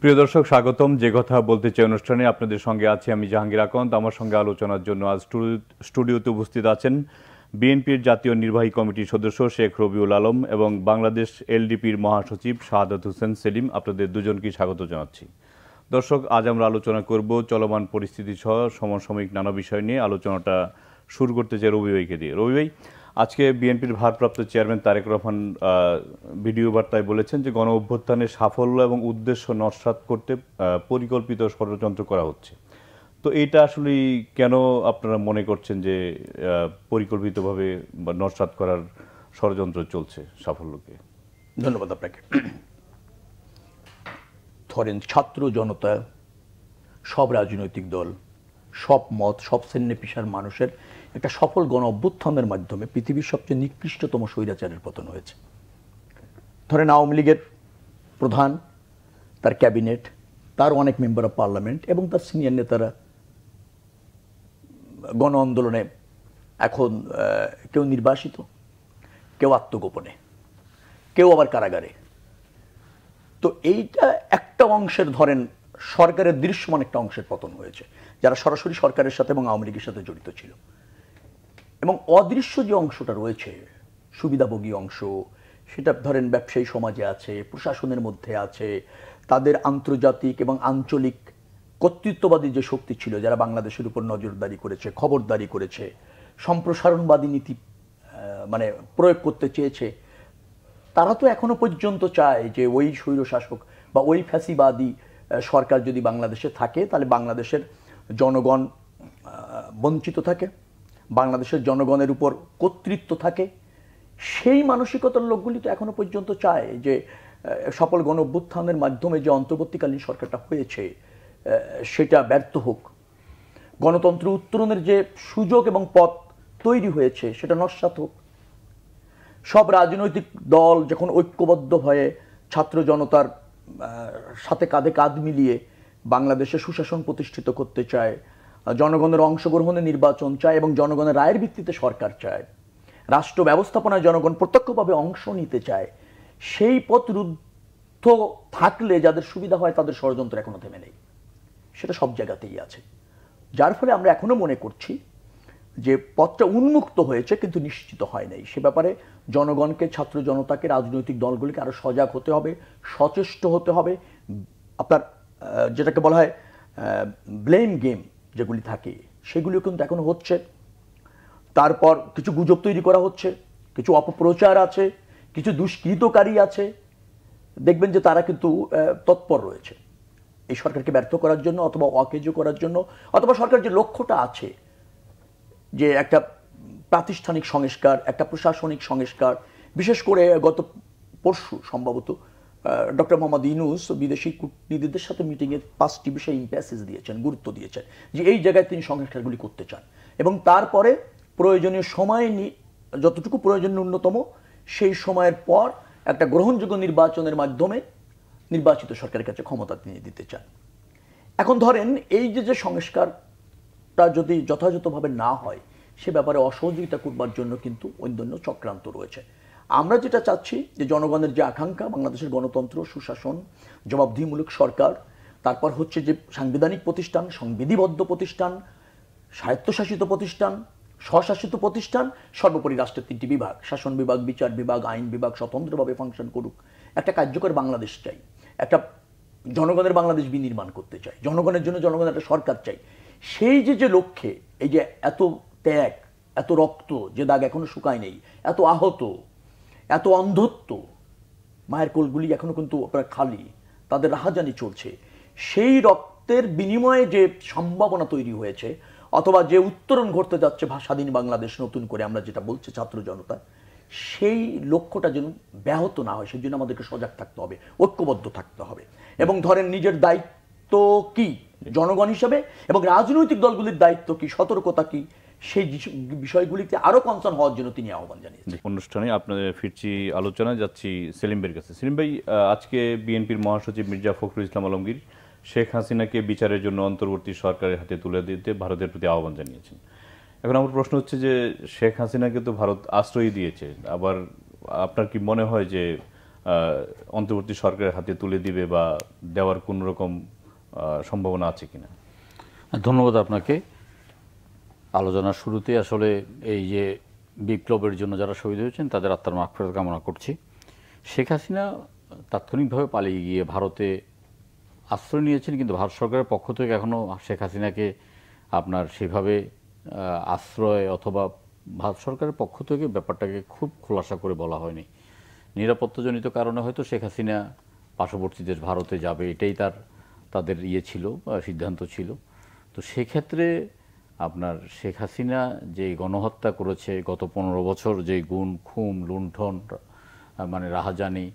প্রিয় দর্শক স্বাগতম যে কথা বলতে চাই অনুষ্ঠানে আপনাদের সঙ্গে আছি আমি জাহাঙ্গীর আকন্ত আমার সঙ্গে আলোচনার জন্য আজ স্টুডিওতে উপস্থিত আছেন বিএনপির জাতীয় নির্বাহী কমিটির সদস্য শেখ রবিউল আলম এবং বাংলাদেশ এলডিপির মহাসচিব শাহাদত হোসেন সেলিম আপনাদের দুজনকে স্বাগত জানাচ্ছি দর্শক আজ আমরা আলোচনা করব চলমান পরিস্থিতি সহ সমসাময়িক নানা বিষয় নিয়ে আলোচনাটা শুরু করতে চাই রবি ভাইকে দিয়ে রবি ভাই আজকে বিএনপির ভারপ্রাপ্ত চেয়ারম্যান তারেক রহমান ভিডিও বার্তায় বলেছেন যে গণ অভ্যুত্থানের সাফল্য এবং উদ্দেশ্য নস্বাত করতে পরিকল্পিত ষড়যন্ত্র করা হচ্ছে তো এটা আসলে কেন আপনারা মনে করছেন যে পরিকল্পিতভাবে নস্বাত করার ষড়যন্ত্র চলছে সাফল্যকে ধন্যবাদ আপনাকে ধরেন ছাত্র জনতা সব রাজনৈতিক দল সব মত সব শ্রেণী পেশার মানুষের একটা সফল গণ অভ্যুত্থানের মাধ্যমে পৃথিবীর সবচেয়ে নিকৃষ্টতম স্বৈরাচারের পতন হয়েছে ধরেন আওয়ামী লীগের প্রধান তার ক্যাবিনেট তার অনেক মেম্বার অফ পার্লামেন্ট এবং তার সিনিয়র নেতারা গণ আন্দোলনে এখন কেউ নির্বাসিত কেউ আত্মগোপনে কেউ আবার কারাগারে তো এইটা একটা অংশের ধরেন সরকারের দৃশ্যমান একটা অংশের পতন হয়েছে যারা সরাসরি সরকারের সাথে এবং আওয়ামী লীগের সাথে জড়িত ছিল এবং অদৃশ্য যে অংশটা রয়েছে সুবিধাভোগী অংশ সেটা ধরেন ব্যবসায়ী সমাজে আছে প্রশাসনের মধ্যে আছে তাদের আন্তর্জাতিক এবং আঞ্চলিক কর্তৃত্ববাদী যে শক্তি ছিল যারা বাংলাদেশের উপর নজরদারি করেছে খবরদারি করেছে সম্প্রসারণবাদী নীতি মানে প্রয়োগ করতে চেয়েছে তারা তো এখনো পর্যন্ত চায় যে ওই স্বৈরশাসক বা ওই ফ্যাসিবাদী সরকার যদি বাংলাদেশে থাকে তাহলে বাংলাদেশের জনগণ বঞ্চিত থাকে বাংলাদেশের জনগণের উপর কর্তৃত্ব থাকে সেই মানসিকতার লোকগুলি তো এখনও পর্যন্ত চায় যে সফল গণ অভ্যুত্থানের মাধ্যমে যে অন্তর্বর্তীকালীন সরকারটা হয়েছে সেটা ব্যর্থ হোক গণতন্ত্র উত্তরণের যে সুযোগ এবং পথ তৈরি হয়েছে সেটা নস্বাত হোক সব রাজনৈতিক দল যখন ঐক্যবদ্ধ হয়ে ছাত্র জনতার সাথে কাঁধে কাঁধ মিলিয়ে বাংলাদেশে সুশাসন প্রতিষ্ঠিত করতে চায় জনগণের অংশগ্রহণে নির্বাচন চায় এবং জনগণের রায়ের ভিত্তিতে সরকার চায় রাষ্ট্র ব্যবস্থাপনায় জনগণ প্রত্যক্ষভাবে অংশ নিতে চায় সেই পথ রুদ্ধ থাকলে যাদের সুবিধা হয় তাদের ষড়যন্ত্র এখনো থেমে নেই সেটা সব জায়গাতেই আছে যার ফলে আমরা এখনো মনে করছি যে পথটা উন্মুক্ত হয়েছে কিন্তু নিশ্চিত হয় নাই সে ব্যাপারে জনগণকে ছাত্র জনতাকে রাজনৈতিক দলগুলিকে আরও সজাগ হতে হবে সচেষ্ট হতে হবে আপনার যেটাকে বলা হয় ব্লেম গেম যেগুলি থাকে সেগুলিও কিন্তু এখন হচ্ছে তারপর কিছু গুজব তৈরি করা হচ্ছে কিছু অপপ্রচার আছে কিছু দুষ্কৃতকারী আছে দেখবেন যে তারা কিন্তু তৎপর রয়েছে এই সরকারকে ব্যর্থ করার জন্য অথবা অকেজ করার জন্য অথবা সরকার যে লক্ষ্যটা আছে যে একটা প্রাতিষ্ঠানিক সংস্কার একটা প্রশাসনিক সংস্কার বিশেষ করে গত পরশু সম্ভবত ডক্টর মোহাম্মদ ইনুস বিদেশি কূটনীতিদের সাথে মিটিংয়ে পাঁচটি বিষয়ে ইম্প্যাসেজ দিয়েছেন গুরুত্ব দিয়েছেন যে এই জায়গায় তিনি সংস্কারগুলি করতে চান এবং তারপরে প্রয়োজনীয় সময় যতটুকু প্রয়োজন ন্যূনতম সেই সময়ের পর একটা গ্রহণযোগ্য নির্বাচনের মাধ্যমে নির্বাচিত সরকারের কাছে ক্ষমতা তিনি দিতে চান এখন ধরেন এই যে যে সংস্কারটা যদি যথাযথভাবে না হয় সে ব্যাপারে অসহযোগিতা করবার জন্য কিন্তু অন্যান্য চক্রান্ত রয়েছে আমরা যেটা চাচ্ছি যে জনগণের যে আকাঙ্ক্ষা বাংলাদেশের গণতন্ত্র সুশাসন জবাবদিহিমূলক সরকার তারপর হচ্ছে যে সাংবিধানিক প্রতিষ্ঠান সংবিধিবদ্ধ প্রতিষ্ঠান স্বায়ত্তশাসিত প্রতিষ্ঠান স্বশাসিত প্রতিষ্ঠান সর্বোপরি রাষ্ট্রের তিনটি বিভাগ শাসন বিভাগ বিচার বিভাগ আইন বিভাগ স্বতন্ত্রভাবে ফাংশন করুক একটা কার্যকর বাংলাদেশ চাই একটা জনগণের বাংলাদেশ বিনির্মাণ করতে চাই জনগণের জন্য জনগণের একটা সরকার চাই সেই যে যে লক্ষ্যে এই যে এত ত্যাগ এত রক্ত যে দাগ এখনো শুকায় নেই এত আহত এত অন্ধত্ব মায়ের কোলগুলি এখনও কিন্তু আপনার খালি তাদের রাহাজানি চলছে সেই রক্তের বিনিময়ে যে সম্ভাবনা তৈরি হয়েছে অথবা যে উত্তরণ ঘটতে যাচ্ছে স্বাধীন বাংলাদেশ নতুন করে আমরা যেটা বলছি ছাত্র জনতা সেই লক্ষ্যটা যেন ব্যাহত না হয় সেই জন্য আমাদেরকে সজাগ থাকতে হবে ঐক্যবদ্ধ থাকতে হবে এবং ধরেন নিজের দায়িত্ব কি জনগণ হিসাবে এবং রাজনৈতিক দলগুলির দায়িত্ব কি সতর্কতা কি সেই বিষয়গুলিতে আরও কনসার্ন হওয়ার জন্য তিনি আহ্বান জানিয়েছেন অনুষ্ঠানে আপনাদের ফিরছি আলোচনায় যাচ্ছি সেলিম ভাইয়ের কাছে সেলিম ভাই আজকে বিএনপির মহাসচিব মির্জা ফখরুল ইসলাম আলমগীর শেখ হাসিনাকে বিচারের জন্য অন্তর্বর্তী সরকারের হাতে তুলে দিতে ভারতের প্রতি আহ্বান জানিয়েছেন এখন আমার প্রশ্ন হচ্ছে যে শেখ হাসিনাকে তো ভারত আশ্রয় দিয়েছে আবার আপনার কি মনে হয় যে অন্তর্বর্তী সরকারের হাতে তুলে দিবে বা দেওয়ার কোনো রকম সম্ভাবনা আছে কিনা ধন্যবাদ আপনাকে আলোচনার শুরুতে আসলে এই যে বিপ্লবের জন্য যারা শহীদ হয়েছেন তাদের আত্মার মাগফেরত কামনা করছি শেখ হাসিনা তাৎক্ষণিকভাবে পালিয়ে গিয়ে ভারতে আশ্রয় নিয়েছেন কিন্তু ভারত সরকারের পক্ষ থেকে এখনও শেখ হাসিনাকে আপনার সেভাবে আশ্রয় অথবা ভারত সরকারের পক্ষ থেকে ব্যাপারটাকে খুব খোলাসা করে বলা হয়নি নিরাপত্তাজনিত কারণে হয়তো শেখ হাসিনা পার্শ্ববর্তী দেশ ভারতে যাবে এটাই তার তাদের ইয়ে ছিল সিদ্ধান্ত ছিল তো সেক্ষেত্রে আপনার শেখ হাসিনা যে গণহত্যা করেছে গত পনেরো বছর যে গুণ খুম লুণ্ঠন মানে রাহাজানি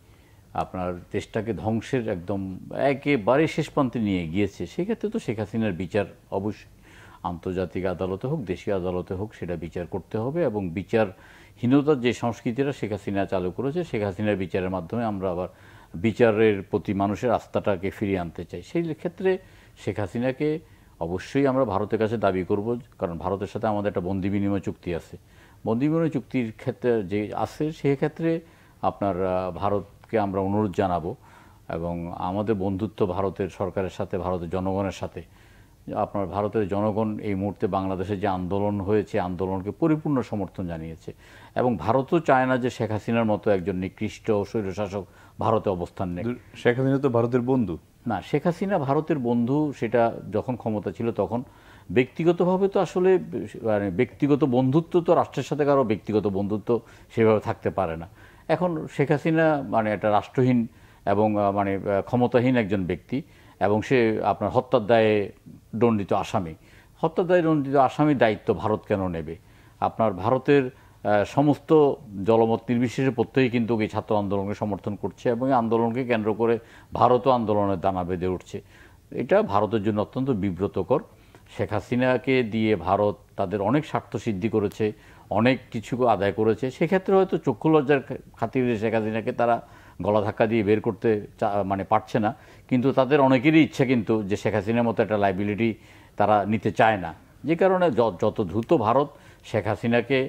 আপনার দেশটাকে ধ্বংসের একদম একেবারে শেষ প্রান্তে নিয়ে গিয়েছে সেক্ষেত্রে তো শেখ হাসিনার বিচার অবশ্যই আন্তর্জাতিক আদালতে হোক দেশীয় আদালতে হোক সেটা বিচার করতে হবে এবং বিচারহীনতার যে সংস্কৃতিটা শেখ হাসিনা চালু করেছে শেখ হাসিনার বিচারের মাধ্যমে আমরা আবার বিচারের প্রতি মানুষের আস্থাটাকে ফিরিয়ে আনতে চাই সেই ক্ষেত্রে শেখ হাসিনাকে অবশ্যই আমরা ভারতের কাছে দাবি করব কারণ ভারতের সাথে আমাদের একটা বন্দি বিনিময় চুক্তি আছে বন্দি বিনিময় চুক্তির ক্ষেত্রে যে আছে সেক্ষেত্রে আপনার ভারতকে আমরা অনুরোধ জানাবো এবং আমাদের বন্ধুত্ব ভারতের সরকারের সাথে ভারতের জনগণের সাথে আপনার ভারতের জনগণ এই মুহূর্তে বাংলাদেশে যে আন্দোলন হয়েছে আন্দোলনকে পরিপূর্ণ সমর্থন জানিয়েছে এবং ভারতও চায় না যে শেখ হাসিনার মতো একজন নিকৃষ্ট স্বৈরশাসক ভারতে অবস্থান নেই শেখ হাসিনা তো ভারতের বন্ধু না শেখ হাসিনা ভারতের বন্ধু সেটা যখন ক্ষমতা ছিল তখন ব্যক্তিগতভাবে তো আসলে মানে ব্যক্তিগত বন্ধুত্ব তো রাষ্ট্রের সাথে কারো ব্যক্তিগত বন্ধুত্ব সেভাবে থাকতে পারে না এখন শেখ হাসিনা মানে একটা রাষ্ট্রহীন এবং মানে ক্ষমতাহীন একজন ব্যক্তি এবং সে আপনার হত্যার দায়ে দণ্ডিত আসামি হত্যার দায়ে দণ্ডিত আসামির দায়িত্ব ভারত কেন নেবে আপনার ভারতের সমস্ত জলমত নির্বিশেষে প্রত্যেকেই কিন্তু এই ছাত্র আন্দোলনকে সমর্থন করছে এবং এই আন্দোলনকে কেন্দ্র করে ভারতও আন্দোলনের দানা বেঁধে উঠছে এটা ভারতের জন্য অত্যন্ত বিব্রতকর শেখ হাসিনাকে দিয়ে ভারত তাদের অনেক স্বার্থ সিদ্ধি করেছে অনেক কিছু আদায় করেছে সেক্ষেত্রে হয়তো চক্ষু লজ্জার খাতিরে শেখ হাসিনাকে তারা গলা ধাক্কা দিয়ে বের করতে মানে পারছে না কিন্তু তাদের অনেকেরই ইচ্ছা কিন্তু যে শেখ হাসিনার মতো একটা লাইবিলিটি তারা নিতে চায় না যে কারণে যত দ্রুত ভারত শেখ হাসিনাকে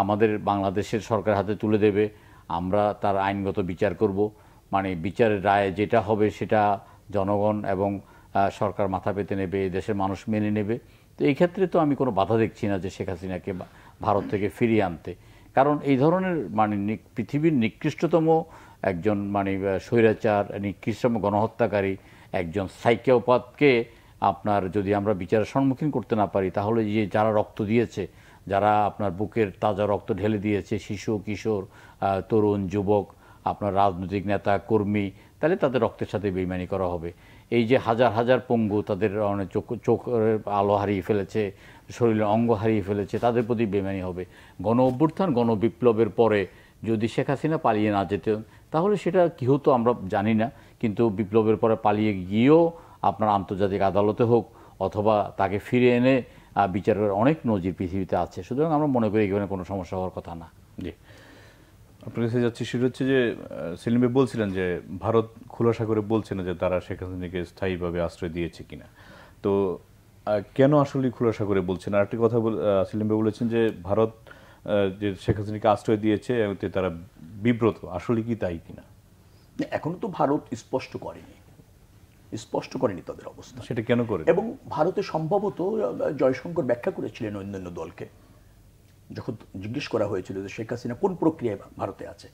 আমাদের বাংলাদেশের সরকার হাতে তুলে দেবে আমরা তার আইনগত বিচার করব মানে বিচারের রায় যেটা হবে সেটা জনগণ এবং সরকার মাথা পেতে নেবে দেশের মানুষ মেনে নেবে তো এই ক্ষেত্রে তো আমি কোনো বাধা দেখছি না যে শেখ হাসিনাকে ভারত থেকে ফিরিয়ে আনতে কারণ এই ধরনের মানে পৃথিবীর নিকৃষ্টতম একজন মানে স্বৈরাচার নিকৃষ্টতম গণহত্যাকারী একজন সাইকিওপাতকে আপনার যদি আমরা বিচারের সম্মুখীন করতে না পারি তাহলে যে যারা রক্ত দিয়েছে যারা আপনার বুকের তাজা রক্ত ঢেলে দিয়েছে শিশু কিশোর তরুণ যুবক আপনার রাজনৈতিক নেতা কর্মী তাহলে তাদের রক্তের সাথে বেইমানি করা হবে এই যে হাজার হাজার পঙ্গু তাদের অনেক চোখ চোখের আলো হারিয়ে ফেলেছে শরীরের অঙ্গ হারিয়ে ফেলেছে তাদের প্রতি বেমানি হবে গণ অভ্যুত্থান গণ বিপ্লবের পরে যদি শেখ হাসিনা পালিয়ে না যেতেন তাহলে সেটা কী হতো আমরা জানি না কিন্তু বিপ্লবের পরে পালিয়ে গিয়েও আপনার আন্তর্জাতিক আদালতে হোক অথবা তাকে ফিরে এনে বিচারের অনেক নজির পৃথিবীতে আছে সুতরাং আমরা মনে করি এখানে কোনো সমস্যা হওয়ার কথা না জি আপনার কাছে যাচ্ছি সেটা হচ্ছে যে সেলিমে বলছিলেন যে ভারত খোলাসা করে বলছে না যে তারা শেখ থেকে স্থায়ীভাবে আশ্রয় দিয়েছে কিনা তো কেন আসলে খোলাসা করে বলছেন না আরেকটি কথা সেলিমে বলেছেন যে ভারত যে শেখ হাসিনাকে আশ্রয় দিয়েছে তারা বিব্রত আসলে কি তাই কিনা এখনো তো ভারত স্পষ্ট করেনি স্পষ্ট করেনি তাদের অবস্থা সেটা কেন করে এবং ভারতে সম্ভবত জয়শঙ্কর ব্যাখ্যা করেছিলেন অন্যান্য দলকে যখন জিজ্ঞেস করা হয়েছিল যে শেখ হাসিনা কোন প্রক্রিয়ায় ভারতে আছে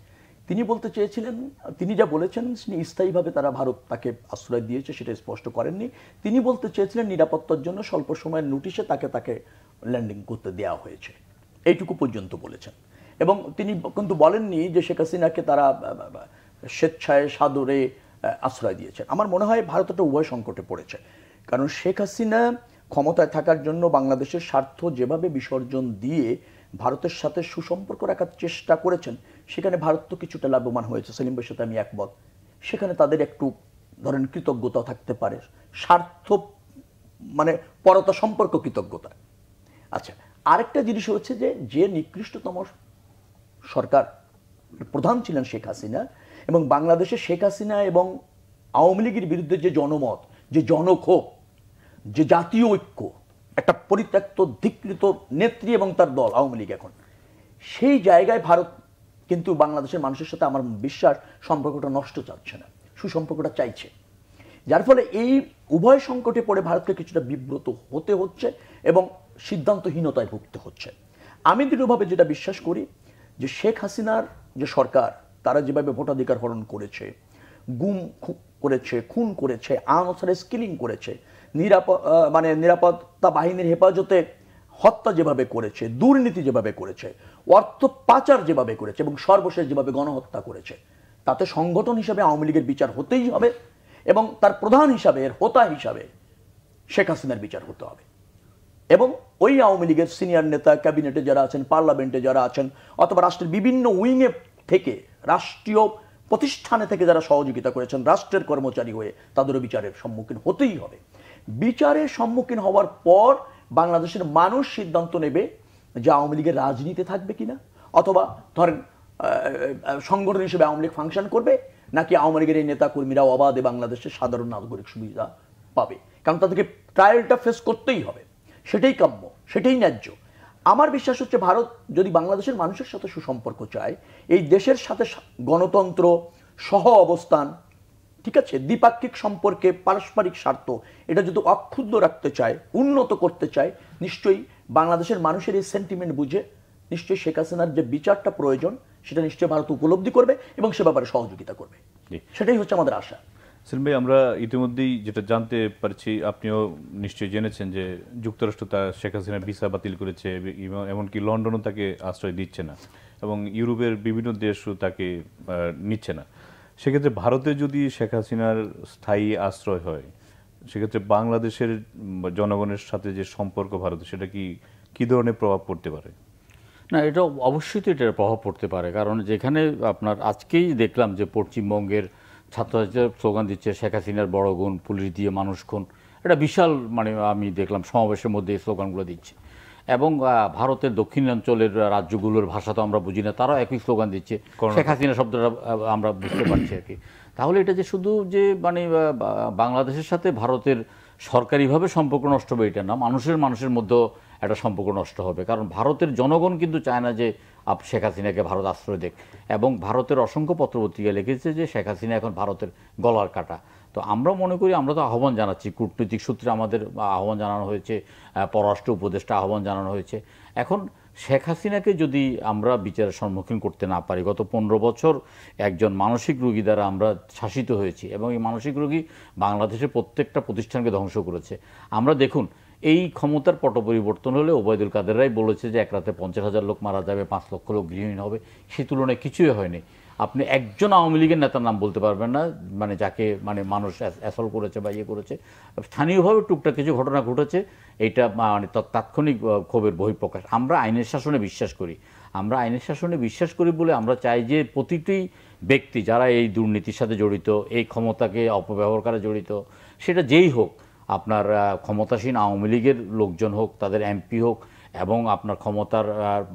তিনি বলতে চেয়েছিলেন তিনি যা বলেছেন তিনি স্থায়ীভাবে তারা ভারত তাকে আশ্রয় দিয়েছে সেটা স্পষ্ট করেননি তিনি বলতে চেয়েছিলেন নিরাপত্তার জন্য স্বল্প সময়ের নোটিশে তাকে তাকে ল্যান্ডিং করতে দেওয়া হয়েছে এইটুকু পর্যন্ত বলেছেন এবং তিনি কিন্তু বলেননি যে শেখ হাসিনাকে তারা স্বেচ্ছায় সাদরে আশ্রয় দিয়েছেন আমার মনে হয় ভারত একটা উভয় সংকটে পড়েছে কারণ শেখ হাসিনা ক্ষমতায় থাকার জন্য বাংলাদেশের স্বার্থ যেভাবে বিসর্জন দিয়ে ভারতের সাথে সুসম্পর্ক রাখার চেষ্টা করেছেন সেখানে ভারত তো কিছুটা লাভবান হয়েছে সেলিম ভাইয়ের সাথে আমি একমত সেখানে তাদের একটু ধরেন কৃতজ্ঞতা থাকতে পারে স্বার্থ মানে পরতা সম্পর্ক কৃতজ্ঞতা আচ্ছা আরেকটা জিনিস হচ্ছে যে যে নিকৃষ্টতম সরকার মানে প্রধান ছিলেন শেখ হাসিনা এবং বাংলাদেশে শেখ হাসিনা এবং আওয়ামী লীগের বিরুদ্ধে যে জনমত যে জনক্ষোভ যে জাতীয় ঐক্য একটা পরিত্যক্ত ধিকৃত নেত্রী এবং তার দল আওয়ামী লীগ এখন সেই জায়গায় ভারত কিন্তু বাংলাদেশের মানুষের সাথে আমার বিশ্বাস সম্পর্কটা নষ্ট চাচ্ছে না সুসম্পর্কটা চাইছে যার ফলে এই উভয় সংকটে পড়ে ভারতকে কিছুটা বিব্রত হতে হচ্ছে এবং সিদ্ধান্তহীনতায় ভুগতে হচ্ছে আমি দৃঢ়ভাবে যেটা বিশ্বাস করি যে শেখ হাসিনার যে সরকার তারা যেভাবে ভোটাধিকার হরণ করেছে গুম করেছে খুন করেছে আনসারে স্কিলিং করেছে নিরাপদ মানে নিরাপত্তা বাহিনীর হেফাজতে হত্যা যেভাবে করেছে দুর্নীতি যেভাবে করেছে অর্থ পাচার যেভাবে করেছে এবং সর্বশেষ যেভাবে গণহত্যা করেছে তাতে সংগঠন হিসাবে আওয়ামী লীগের বিচার হতেই হবে এবং তার প্রধান হিসাবে এর হোতা হিসাবে শেখ হাসিনার বিচার হতে হবে এবং ওই আওয়ামী লীগের সিনিয়র নেতা ক্যাবিনেটে যারা আছেন পার্লামেন্টে যারা আছেন অথবা রাষ্ট্রের বিভিন্ন উইংয়ে থেকে রাষ্ট্রীয় প্রতিষ্ঠানে থেকে যারা সহযোগিতা করেছেন রাষ্ট্রের কর্মচারী হয়ে তাদেরও বিচারের সম্মুখীন হতেই হবে বিচারের সম্মুখীন হওয়ার পর বাংলাদেশের মানুষ সিদ্ধান্ত নেবে যে আওয়ামী লীগের রাজনীতি থাকবে কিনা অথবা ধরেন সংগঠন হিসেবে আওয়ামী লীগ ফাংশন করবে নাকি আওয়ামী লীগের এই নেতা কর্মীরা অবাধে বাংলাদেশের সাধারণ নাগরিক সুবিধা পাবে কারণ তাদেরকে ট্রায়ালটা ফেস করতেই হবে সেটাই কাম্য সেটাই ন্যায্য আমার বিশ্বাস হচ্ছে ভারত যদি বাংলাদেশের মানুষের সাথে সুসম্পর্ক চায় এই দেশের সাথে গণতন্ত্র সহ অবস্থান ঠিক আছে দ্বিপাক্ষিক সম্পর্কে পারস্পরিক স্বার্থ এটা যদি অক্ষুদ্ধ রাখতে চায় উন্নত করতে চায় নিশ্চয়ই বাংলাদেশের মানুষের এই সেন্টিমেন্ট বুঝে নিশ্চয়ই শেখ হাসিনার যে বিচারটা প্রয়োজন সেটা নিশ্চয়ই ভারত উপলব্ধি করবে এবং সে ব্যাপারে সহযোগিতা করবে সেটাই হচ্ছে আমাদের আশা সেলিম ভাই আমরা ইতিমধ্যেই যেটা জানতে পারছি আপনিও নিশ্চয়ই জেনেছেন যে যুক্তরাষ্ট্র তার শেখ হাসিনা ভিসা বাতিল করেছে এমনকি লন্ডনও তাকে আশ্রয় দিচ্ছে না এবং ইউরোপের বিভিন্ন দেশও তাকে নিচ্ছে না সেক্ষেত্রে ভারতে যদি শেখ হাসিনার স্থায়ী আশ্রয় হয় সেক্ষেত্রে বাংলাদেশের জনগণের সাথে যে সম্পর্ক ভারতে সেটা কি কী ধরনের প্রভাব পড়তে পারে না এটা অবশ্যই তো এটার প্রভাব পড়তে পারে কারণ যেখানে আপনার আজকেই দেখলাম যে পশ্চিমবঙ্গের ছাত্রছাত্রীরা স্লোগান দিচ্ছে শেখ হাসিনার বড় গুণ পুলিশ দিয়ে মানুষ খুন এটা বিশাল মানে আমি দেখলাম সমাবেশের মধ্যে এই স্লোগানগুলো দিচ্ছে এবং ভারতের দক্ষিণাঞ্চলের রাজ্যগুলোর ভাষা তো আমরা বুঝি না তারাও একই স্লোগান দিচ্ছে শেখ হাসিনা শব্দটা আমরা বুঝতে পারছি আর কি তাহলে এটা যে শুধু যে মানে বাংলাদেশের সাথে ভারতের সরকারিভাবে সম্পর্ক নষ্ট হবে এটা না মানুষের মানুষের মধ্যেও একটা সম্পর্ক নষ্ট হবে কারণ ভারতের জনগণ কিন্তু চায় না যে আপ শেখ হাসিনাকে ভারত আশ্রয় দেখ এবং ভারতের অসংখ্য পত্রপত্রিকা লিখেছে যে শেখ হাসিনা এখন ভারতের গলার কাটা তো আমরা মনে করি আমরা তো আহ্বান জানাচ্ছি কূটনৈতিক সূত্রে আমাদের আহ্বান জানানো হয়েছে পররাষ্ট্র উপদেষ্টা আহ্বান জানানো হয়েছে এখন শেখ হাসিনাকে যদি আমরা বিচারের সম্মুখীন করতে না পারি গত পনেরো বছর একজন মানসিক রোগী দ্বারা আমরা শাসিত হয়েছি এবং এই মানসিক রোগী বাংলাদেশের প্রত্যেকটা প্রতিষ্ঠানকে ধ্বংস করেছে আমরা দেখুন এই ক্ষমতার পট পরিবর্তন হলে ওবায়দুল কাদের রায় বলেছে যে এক রাতে পঞ্চাশ হাজার লোক মারা যাবে পাঁচ লক্ষ লোক গৃহহীন হবে সে তুলনায় কিছুই হয়নি আপনি একজন আওয়ামী লীগের নেতার নাম বলতে পারবেন না মানে যাকে মানে মানুষ অ্যাসল করেছে বা ইয়ে করেছে স্থানীয়ভাবে টুকটাক কিছু ঘটনা ঘটেছে এটা মানে তাৎক্ষণিক ক্ষোভের বহিঃপ্রকাশ আমরা আইনের শাসনে বিশ্বাস করি আমরা আইনের শাসনে বিশ্বাস করি বলে আমরা চাই যে প্রতিটি ব্যক্তি যারা এই দুর্নীতির সাথে জড়িত এই ক্ষমতাকে অপব্যবহার করে জড়িত সেটা যেই হোক আপনার ক্ষমতাসীন আওয়ামী লীগের লোকজন হোক তাদের এমপি হোক এবং আপনার ক্ষমতার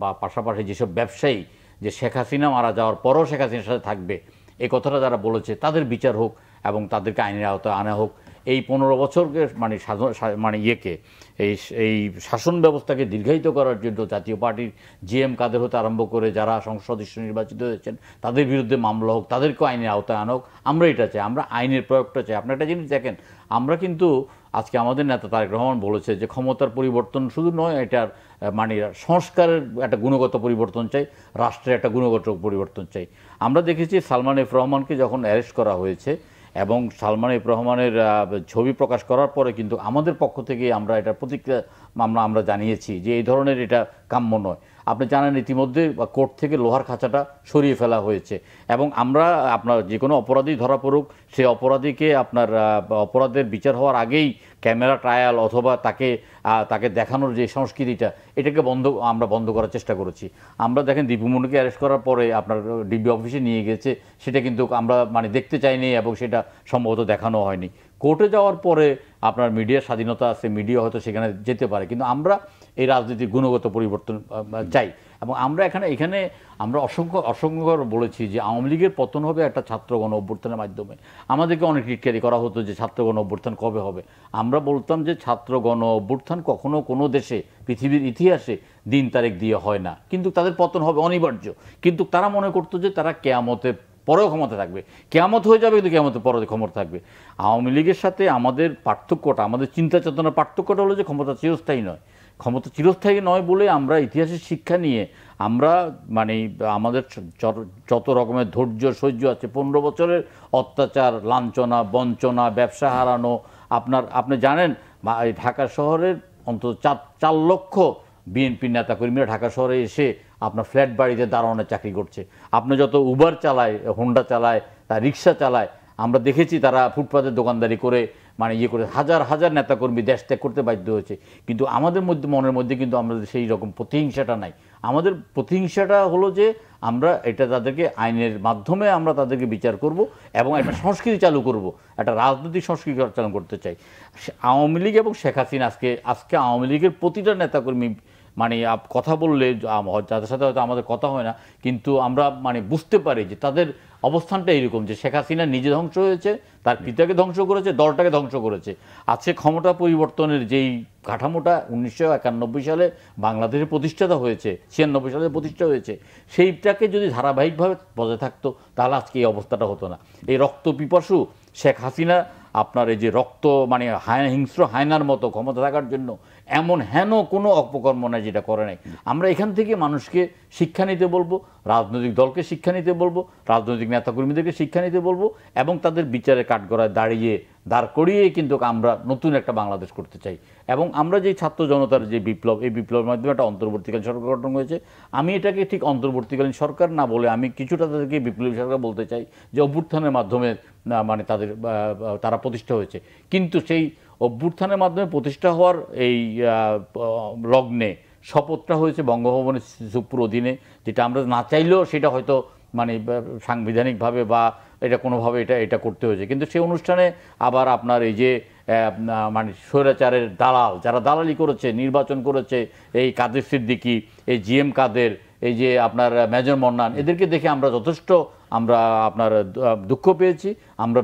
বা পাশাপাশি যেসব ব্যবসায়ী যে শেখ হাসিনা মারা যাওয়ার পরও শেখ হাসিনার সাথে থাকবে এই কথাটা যারা বলেছে তাদের বিচার হোক এবং তাদেরকে আইনের আওতায় আনা হোক এই পনেরো বছরকে মানে সাধন মানে ইয়েকে এই এই শাসন ব্যবস্থাকে দীর্ঘায়িত করার জন্য জাতীয় পার্টির জিএম কাদের হতে আরম্ভ করে যারা সংসদ সদস্য নির্বাচিত হয়েছেন তাদের বিরুদ্ধে মামলা হোক তাদেরকেও আইনের আওতায় আনা হোক আমরা এটা চাই আমরা আইনের প্রয়োগটা চাই আপনার একটা জিনিস দেখেন আমরা কিন্তু আজকে আমাদের নেতা তারেক রহমান বলেছে যে ক্ষমতার পরিবর্তন শুধু নয় এটার মানে সংস্কারের একটা গুণগত পরিবর্তন চাই রাষ্ট্রের একটা গুণগত পরিবর্তন চাই আমরা দেখেছি সালমান এফ রহমানকে যখন অ্যারেস্ট করা হয়েছে এবং সালমান এফ রহমানের ছবি প্রকাশ করার পরে কিন্তু আমাদের পক্ষ থেকে আমরা এটা প্রতিক্রিয়া আমরা আমরা জানিয়েছি যে এই ধরনের এটা কাম্য নয় আপনি জানেন ইতিমধ্যে কোর্ট থেকে লোহার খাঁচাটা সরিয়ে ফেলা হয়েছে এবং আমরা আপনার যে কোনো অপরাধী ধরা পড়ুক সে অপরাধীকে আপনার অপরাধের বিচার হওয়ার আগেই ক্যামেরা ট্রায়াল অথবা তাকে তাকে দেখানোর যে সংস্কৃতিটা এটাকে বন্ধ আমরা বন্ধ করার চেষ্টা করেছি আমরা দেখেন দীপুমণিকে অ্যারেস্ট করার পরে আপনার ডিবি অফিসে নিয়ে গেছে সেটা কিন্তু আমরা মানে দেখতে চাইনি এবং সেটা সম্ভবত দেখানো হয়নি কোর্টে যাওয়ার পরে আপনার মিডিয়ার স্বাধীনতা আছে মিডিয়া হয়তো সেখানে যেতে পারে কিন্তু আমরা এই রাজনীতির গুণগত পরিবর্তন চাই এবং আমরা এখানে এখানে আমরা অসংখ্য অসংখ্যকর বলেছি যে আওয়ামী লীগের পতন হবে একটা ছাত্রগণ অভ্যর্থনের মাধ্যমে আমাদেরকে অনেক ইটকারি করা হতো যে ছাত্রগণ অভ্যর্থান কবে হবে আমরা বলতাম যে ছাত্রগণ অভ্যর্থন কখনো কোনো দেশে পৃথিবীর ইতিহাসে দিন তারিখ দিয়ে হয় না কিন্তু তাদের পতন হবে অনিবার্য কিন্তু তারা মনে করতো যে তারা কেয়ামতে পরেও ক্ষমতা থাকবে কেয়ামত হয়ে যাবে কিন্তু কেয়ামতের পরে ক্ষমতা থাকবে আওয়ামী লীগের সাথে আমাদের পার্থক্যটা আমাদের চিন্তা চেতনার পার্থক্যটা হলো যে ক্ষমতা চিরস্থায়ী নয় ক্ষমতা চিরস্থায়ী নয় বলে আমরা ইতিহাসের শিক্ষা নিয়ে আমরা মানে আমাদের যত রকমের ধৈর্য সহ্য আছে পনেরো বছরের অত্যাচার লাঞ্ছনা বঞ্চনা ব্যবসা হারানো আপনার আপনি জানেন ঢাকা শহরের অন্তত চার চার লক্ষ বিএনপি নেতাকর্মীরা ঢাকা শহরে এসে আপনার ফ্ল্যাট বাড়িতে দাঁড়ানোর চাকরি করছে আপনি যত উবার চালায় হোন্ডা চালায় তা রিক্সা চালায় আমরা দেখেছি তারা ফুটপাথের দোকানদারি করে মানে ইয়ে করে হাজার হাজার নেতাকর্মী দেশ ত্যাগ করতে বাধ্য হয়েছে কিন্তু আমাদের মধ্যে মনের মধ্যে কিন্তু আমাদের সেই রকম প্রতিহিংসাটা নাই আমাদের প্রতিহিংসাটা হলো যে আমরা এটা তাদেরকে আইনের মাধ্যমে আমরা তাদেরকে বিচার করব এবং একটা সংস্কৃতি চালু করব একটা রাজনৈতিক সংস্কৃতি চালু করতে চাই আওয়ামী লীগ এবং শেখ হাসিনা আজকে আজকে আওয়ামী লীগের প্রতিটা নেতাকর্মী মানে কথা বললে যাদের সাথে হয়তো আমাদের কথা হয় না কিন্তু আমরা মানে বুঝতে পারি যে তাদের অবস্থানটা এরকম যে শেখ হাসিনা নিজে ধ্বংস হয়েছে তার পিতাকে ধ্বংস করেছে দলটাকে ধ্বংস করেছে আজকে ক্ষমতা পরিবর্তনের যেই কাঠামোটা উনিশশো একানব্বই সালে বাংলাদেশের প্রতিষ্ঠাতা হয়েছে ছিয়ানব্বই সালে প্রতিষ্ঠা হয়েছে সেইটাকে যদি ধারাবাহিকভাবে বজায় থাকতো তাহলে আজকে এই অবস্থাটা হতো না এই রক্ত পিপাসু শেখ হাসিনা আপনার এই যে রক্ত মানে হায় হিংস্র হায়নার মতো ক্ষমতা থাকার জন্য এমন হেন কোনো অপকর্ম নাই যেটা করে নাই আমরা এখান থেকে মানুষকে শিক্ষা নিতে বলবো রাজনৈতিক দলকে শিক্ষা নিতে বলবো রাজনৈতিক নেতাকর্মীদেরকে শিক্ষা নিতে বলবো এবং তাদের বিচারে কাঠগড়ায় দাঁড়িয়ে দাঁড় করিয়ে কিন্তু আমরা নতুন একটা বাংলাদেশ করতে চাই এবং আমরা যে ছাত্র জনতার যে বিপ্লব এই বিপ্লবের মাধ্যমে একটা অন্তর্বর্তীকালীন সরকার গঠন হয়েছে আমি এটাকে ঠিক অন্তর্বর্তীকালীন সরকার না বলে আমি কিছুটা তাদেরকে বিপ্লবী সরকার বলতে চাই যে অভ্যুত্থানের মাধ্যমে মানে তাদের তারা প্রতিষ্ঠা হয়েছে কিন্তু সেই অভ্যুত্থানের মাধ্যমে প্রতিষ্ঠা হওয়ার এই লগ্নে শপথটা হয়েছে বঙ্গভবনের সুপুর অধীনে যেটা আমরা না চাইলেও সেটা হয়তো মানে সাংবিধানিকভাবে বা এটা কোনোভাবে এটা এটা করতে হয়েছে কিন্তু সেই অনুষ্ঠানে আবার আপনার এই যে মানে স্বৈরাচারের দালাল যারা দালালি করেছে নির্বাচন করেছে এই কাদের সিদ্দিকি এই জি এম কাদের এই যে আপনার মেজর মন্নান এদেরকে দেখে আমরা যথেষ্ট আমরা আপনার দুঃখ পেয়েছি আমরা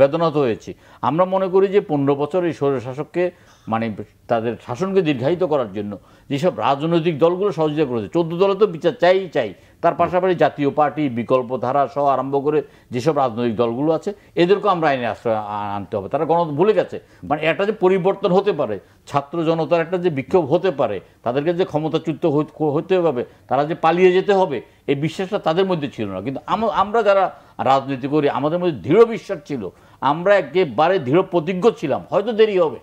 বেদনাত হয়েছি আমরা মনে করি যে পনেরো বছর এই স্বৈরশাসককে মানে তাদের শাসনকে দীর্ঘায়িত করার জন্য যেসব রাজনৈতিক দলগুলো সহযোগিতা করেছে চোদ্দ দলে তো বিচার চাই চাই তার পাশাপাশি জাতীয় পার্টি বিকল্প ধারা সহ আরম্ভ করে যেসব রাজনৈতিক দলগুলো আছে এদেরকেও আমরা আইনে আশ্রয় আনতে হবে তারা গণ ভুলে গেছে মানে একটা যে পরিবর্তন হতে পারে ছাত্র জনতার একটা যে বিক্ষোভ হতে পারে তাদেরকে যে ক্ষমতাচ্যুত হতে হবে তারা যে পালিয়ে যেতে হবে এই বিশ্বাসটা তাদের মধ্যে ছিল না কিন্তু আমরা যারা রাজনীতি করি আমাদের মধ্যে দৃঢ় বিশ্বাস ছিল আমরা একেবারে দৃঢ় প্রতিজ্ঞ ছিলাম হয়তো দেরি হবে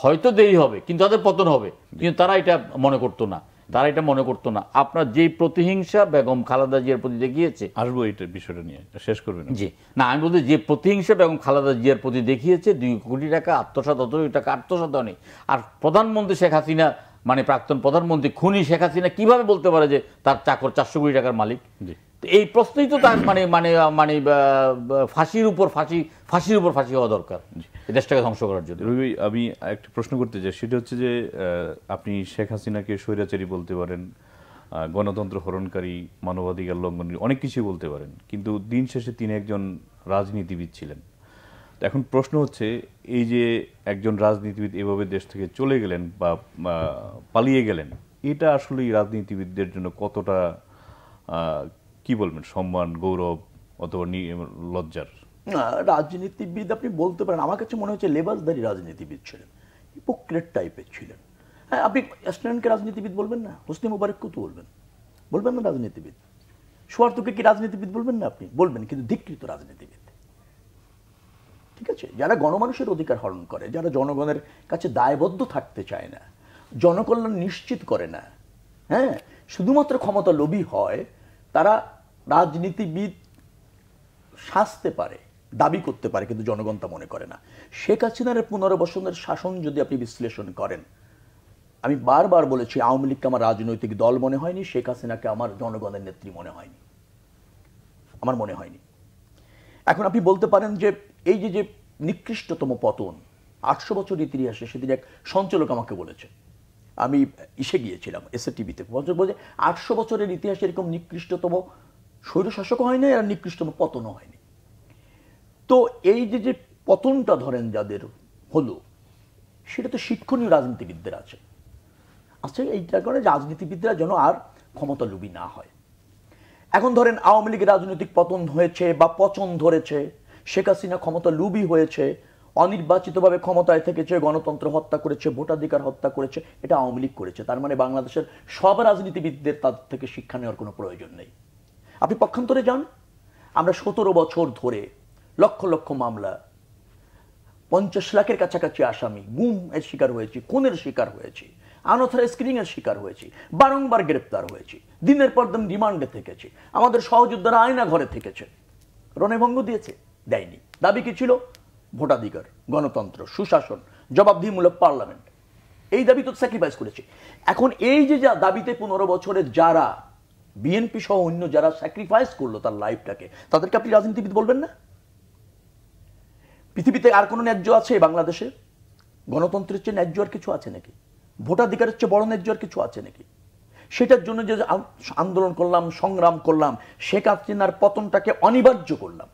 হয়তো দেরি হবে কিন্তু তাদের পতন হবে কিন্তু তারা এটা মনে করতো না তারা এটা মনে করতো না আপনার যে প্রতিহিংসা বেগম খালাদা জিয়ার প্রতি দেখিয়েছে আসবো এটা বিষয়টা নিয়ে শেষ করবেন জি না আমি বলতে যে প্রতিহিংসা বেগম খালাদা জিয়ার প্রতি দেখিয়েছে দুই কোটি টাকা আত্মসাত অত টাকা আত্মসাত অনেক আর প্রধানমন্ত্রী শেখ হাসিনা মানে প্রাক্তন প্রধানমন্ত্রী খুনি শেখ হাসিনা কীভাবে বলতে পারে যে তার চাকর চারশো কোটি টাকার মালিক জি এই প্রশ্নই তো তার মানে মানে মানে ফাঁসির উপর ফাঁসি ফাঁসির উপর ফাঁসি হওয়া দরকার দেশটাকে ধ্বংস করার জন্য রবি আমি একটা প্রশ্ন করতে চাই সেটা হচ্ছে যে আপনি শেখ হাসিনাকে স্বৈরাচারী বলতে পারেন গণতন্ত্র হরণকারী মানবাধিকার লঙ্ঘন অনেক কিছুই বলতে পারেন কিন্তু দিন শেষে তিনি একজন রাজনীতিবিদ ছিলেন এখন প্রশ্ন হচ্ছে এই যে একজন রাজনীতিবিদ এভাবে দেশ থেকে চলে গেলেন বা পালিয়ে গেলেন এটা আসলে রাজনীতিবিদদের জন্য কতটা কি বলবেন সম্মান গৌরব অথবা লজ্জার রাজনীতিবিদ আপনি বলতে পারেন আমার কাছে মনে হচ্ছে লেবাসদারি রাজনীতিবিদ ছিলেন হিপোক্রেট টাইপের ছিলেন হ্যাঁ আপনি স্টুডেন্টকে রাজনীতিবিদ বলবেন না হোসনি মোবারককেও তো বলবেন বলবেন না রাজনীতিবিদ সুয়ার্থকে কি রাজনীতিবিদ বলবেন না আপনি বলবেন কিন্তু ধিকৃত রাজনীতিবিদ ঠিক আছে যারা গণমানুষের অধিকার হরণ করে যারা জনগণের কাছে দায়বদ্ধ থাকতে চায় না জনকল্যাণ নিশ্চিত করে না হ্যাঁ শুধুমাত্র ক্ষমতা লোভী হয় তারা রাজনীতিবিদ শাসতে পারে দাবি করতে পারে কিন্তু জনগণ তা মনে করে না শেখ হাসিনার পুনর্বাসনের শাসন যদি আপনি বিশ্লেষণ করেন আমি বারবার বলেছি আওয়ামী লীগকে আমার রাজনৈতিক দল মনে হয়নি শেখ হাসিনাকে আমার জনগণের নেত্রী মনে হয়নি আমার মনে হয়নি এখন আপনি বলতে পারেন যে এই যে যে নিকৃষ্টতম পতন আটশো বছর ইতিহাসে সেদিন এক সঞ্চালক আমাকে বলেছে আমি ইসে গিয়েছিলাম এসএ টিভিতে বলছে আটশো বছরের ইতিহাসে এরকম নিকৃষ্টতম স্বৈর শাসক হয় নাই আর নিকৃষ্টতম পতনও হয়নি তো এই যে যে পতনটা ধরেন যাদের হলো সেটা তো শিক্ষণীয় রাজনীতিবিদদের আছে আছে এইটা করে রাজনীতিবিদরা যেন আর ক্ষমতা লুবি না হয় এখন ধরেন আওয়ামী লীগের রাজনৈতিক পতন হয়েছে বা পচন ধরেছে শেখ হাসিনা ক্ষমতা লুবি হয়েছে অনির্বাচিতভাবে ক্ষমতায় থেকেছে গণতন্ত্র হত্যা করেছে ভোটাধিকার হত্যা করেছে এটা আওয়ামী লীগ করেছে তার মানে বাংলাদেশের সব রাজনীতিবিদদের তার থেকে শিক্ষা নেওয়ার কোনো প্রয়োজন নেই আপনি পক্ষান্তরে যান আমরা সতেরো বছর ধরে লক্ষ লক্ষ মামলা পঞ্চাশ লাখের কাছাকাছি আসামি গুম এর শিকার হয়েছি খুনের শিকার হয়েছি আনথারাইজ স্ক্রিনিংয়ের শিকার হয়েছি বারংবার গ্রেপ্তার হয়েছি দিনের পর দিন রিমান্ডে থেকেছি আমাদের সহযোদ্ধারা আয়না ঘরে থেকেছে রণেভঙ্গ দিয়েছে দেয়নি দাবি কি ছিল ভোটাধিকার গণতন্ত্র সুশাসন জবাবদিহিমূলক পার্লামেন্ট এই দাবি তো স্যাক্রিফাইস করেছে এখন এই যে যা দাবিতে পনেরো বছরের যারা বিএনপি সহ অন্য যারা স্যাক্রিফাইস করলো তার লাইফটাকে তাদেরকে আপনি রাজনীতিবিদ বলবেন না পৃথিবীতে আর কোনো ন্যায্য আছে বাংলাদেশে গণতন্ত্রের চেয়ে ন্যায্য আর কিছু আছে নাকি ভোটাধিকারের চেয়ে বড় ন্যায্য আর কিছু আছে নাকি সেটার জন্য যে আন্দোলন করলাম সংগ্রাম করলাম শেখ হাসিনার পতনটাকে অনিবার্য করলাম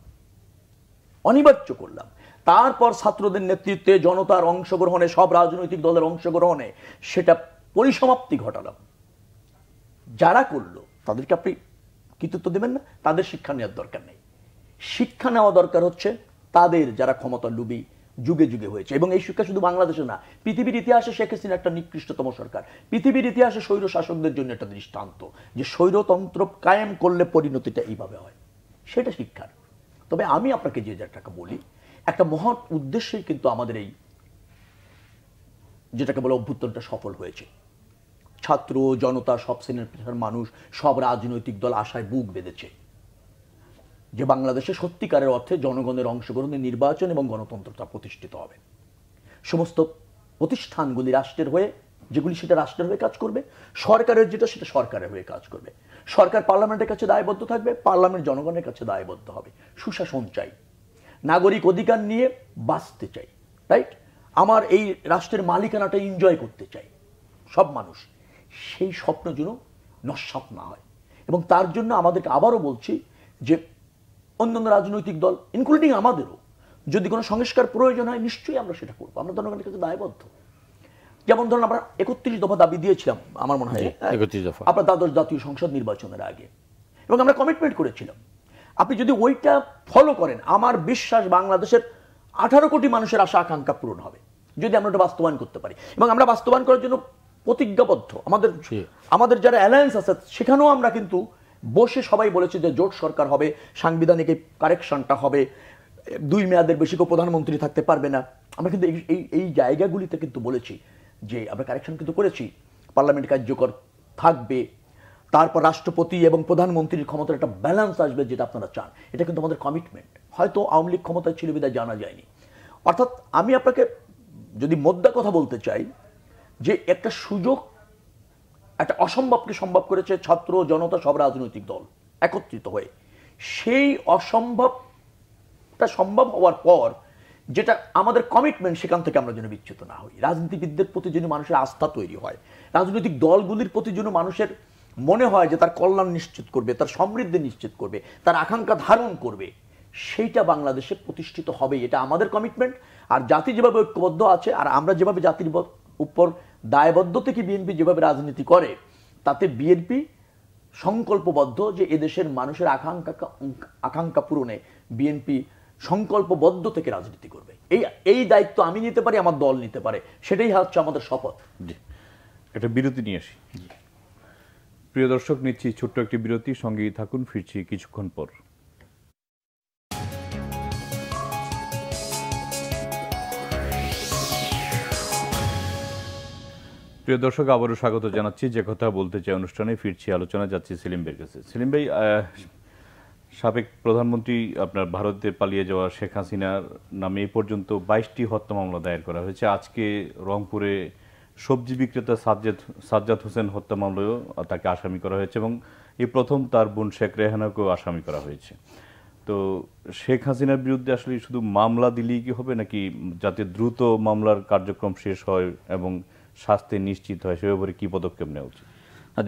অনিবার্য করলাম তারপর ছাত্রদের নেতৃত্বে জনতার অংশগ্রহণে সব রাজনৈতিক দলের অংশগ্রহণে সেটা পরিসমাপ্তি ঘটালাম যারা করলো তাদেরকে আপনি কৃতিত্ব দেবেন না তাদের শিক্ষা নেওয়ার দরকার নেই শিক্ষা নেওয়া দরকার হচ্ছে তাদের যারা ক্ষমতা লুবি যুগে যুগে হয়েছে এবং এই শিক্ষা শুধু বাংলাদেশে না পৃথিবীর ইতিহাসে শেখ হাসিনা একটা নিকৃষ্টতম সরকার পৃথিবীর ইতিহাসে স্বৈর শাসকদের জন্য একটা দৃষ্টান্ত যে স্বৈরতন্ত্র কায়েম করলে পরিণতিটা এইভাবে হয় সেটা শিক্ষার তবে আমি আপনাকে যে যেটাকে বলি একটা মহৎ উদ্দেশ্যেই কিন্তু আমাদের এই যেটাকে বলে অভ্যুত্থানটা সফল হয়েছে ছাত্র জনতা সব শ্রেণীর পেশার মানুষ সব রাজনৈতিক দল আশায় বুক বেঁধেছে যে বাংলাদেশে সত্যিকারের অর্থে জনগণের অংশগ্রহণে নির্বাচন এবং গণতন্ত্রতা প্রতিষ্ঠিত হবে সমস্ত প্রতিষ্ঠানগুলি রাষ্ট্রের হয়ে যেগুলি সেটা রাষ্ট্রের হয়ে কাজ করবে সরকারের যেটা সেটা সরকারের হয়ে কাজ করবে সরকার পার্লামেন্টের কাছে দায়বদ্ধ থাকবে পার্লামেন্ট জনগণের কাছে দায়বদ্ধ হবে সুশাসন চাই নাগরিক অধিকার নিয়ে বাঁচতে চাই রাইট আমার এই রাষ্ট্রের মালিকানাটা এনজয় করতে চাই সব মানুষ সেই স্বপ্ন যেন নস্বাত না হয় এবং তার জন্য আমাদেরকে আবারও বলছি যে অন্যান্য রাজনৈতিক দল ইনক্লুডিং আমাদেরও যদি কোনো সংস্কার প্রয়োজন হয় নিশ্চয়ই আমরা সেটা করবো আমরা জনগণের কাছে দায়বদ্ধ যেমন ধরুন আমরা একত্রিশ দফা দাবি দিয়েছিলাম আমার মনে হয় হ্যাঁ? একত্রিশ দফা আপনার দ্বাদশ জাতীয় সংসদ নির্বাচনের আগে এবং আমরা কমিটমেন্ট করেছিলাম আপনি যদি ওইটা ফলো করেন আমার বিশ্বাস বাংলাদেশের আঠারো কোটি মানুষের আশা আকাঙ্ক্ষা পূরণ হবে যদি আমরা ওটা বাস্তবায়ন করতে পারি এবং আমরা বাস্তবায়ন করার জন্য প্রতিজ্ঞাবদ্ধ আমাদের আমাদের যারা অ্যালায়েন্স আছে সেখানেও আমরা কিন্তু বসে সবাই বলেছি যে জোট সরকার হবে সাংবিধানিক এই কারেকশনটা হবে দুই মেয়াদের বেশি কেউ প্রধানমন্ত্রী থাকতে পারবে না আমরা কিন্তু এই এই জায়গাগুলিতে কিন্তু বলেছি যে আমরা কারেকশন কিন্তু করেছি পার্লামেন্ট কার্যকর থাকবে তারপর রাষ্ট্রপতি এবং প্রধানমন্ত্রীর ক্ষমতার একটা ব্যালেন্স আসবে যেটা আপনারা চান এটা কিন্তু আমাদের কমিটমেন্ট হয়তো আওয়ামী লীগ ক্ষমতায় ছিল বিদায় জানা যায়নি অর্থাৎ আমি আপনাকে যদি মোদ্দা কথা বলতে চাই যে একটা সুযোগ একটা অসম্ভবকে সম্ভব করেছে ছাত্র জনতা সব রাজনৈতিক দল একত্রিত হয়ে সেই অসম্ভবটা সম্ভব হওয়ার পর যেটা আমাদের কমিটমেন্ট সেখান থেকে আমরা যেন বিচ্ছুত না হই রাজনীতিবিদদের প্রতি যেন মানুষের আস্থা তৈরি হয় রাজনৈতিক দলগুলির প্রতি যেন মানুষের মনে হয় যে তার কল্যাণ নিশ্চিত করবে তার সমৃদ্ধি নিশ্চিত করবে তার আকাঙ্ক্ষা ধারণ করবে সেইটা বাংলাদেশে প্রতিষ্ঠিত হবে এটা আমাদের কমিটমেন্ট আর জাতি যেভাবে ঐক্যবদ্ধ আছে আর আমরা যেভাবে জাতির উপর দায়বদ্ধ থেকে বিএনপি যেভাবে রাজনীতি করে তাতে বিএনপি সংকল্পবদ্ধ যে এদেশের মানুষের আকাঙ্ক্ষা আকাঙ্ক্ষা পূরণে বিএনপি সংকল্পবদ্ধ থেকে রাজনীতি করবে এই এই দায়িত্ব আমি নিতে পারি আমার দল নিতে পারে সেটাই হচ্ছে আমাদের শপথ একটা বিরতি নিয়ে আসি প্রিয় দর্শক নিচ্ছি ছোট্ট একটি বিরতি সঙ্গেই থাকুন ফিরছি কিছুক্ষণ পর প্রিয় দর্শক আবারও স্বাগত জানাচ্ছি যে কথা বলতে চাই অনুষ্ঠানে ফিরছি আলোচনা যাচ্ছি সেলিম ভাইয়ের কাছে সেলিম ভাই সাবেক প্রধানমন্ত্রী আপনার ভারতে পালিয়ে যাওয়া শেখ হাসিনার নামে এ পর্যন্ত বাইশটি হত্যা মামলা দায়ের করা হয়েছে আজকে রংপুরে সবজি বিক্রেতা সাজ্জাদ সাজ্জাদ হোসেন হত্যা মামলায়ও তাকে আসামি করা হয়েছে এবং এই প্রথম তার বোন শেখ রেহানাকেও আসামি করা হয়েছে তো শেখ হাসিনার বিরুদ্ধে আসলে শুধু মামলা দিলেই কি হবে নাকি যাতে দ্রুত মামলার কার্যক্রম শেষ হয় এবং শাস্তি নিশ্চিত হয় সে ব্যাপারে কী পদক্ষেপ নেওয়া উচিত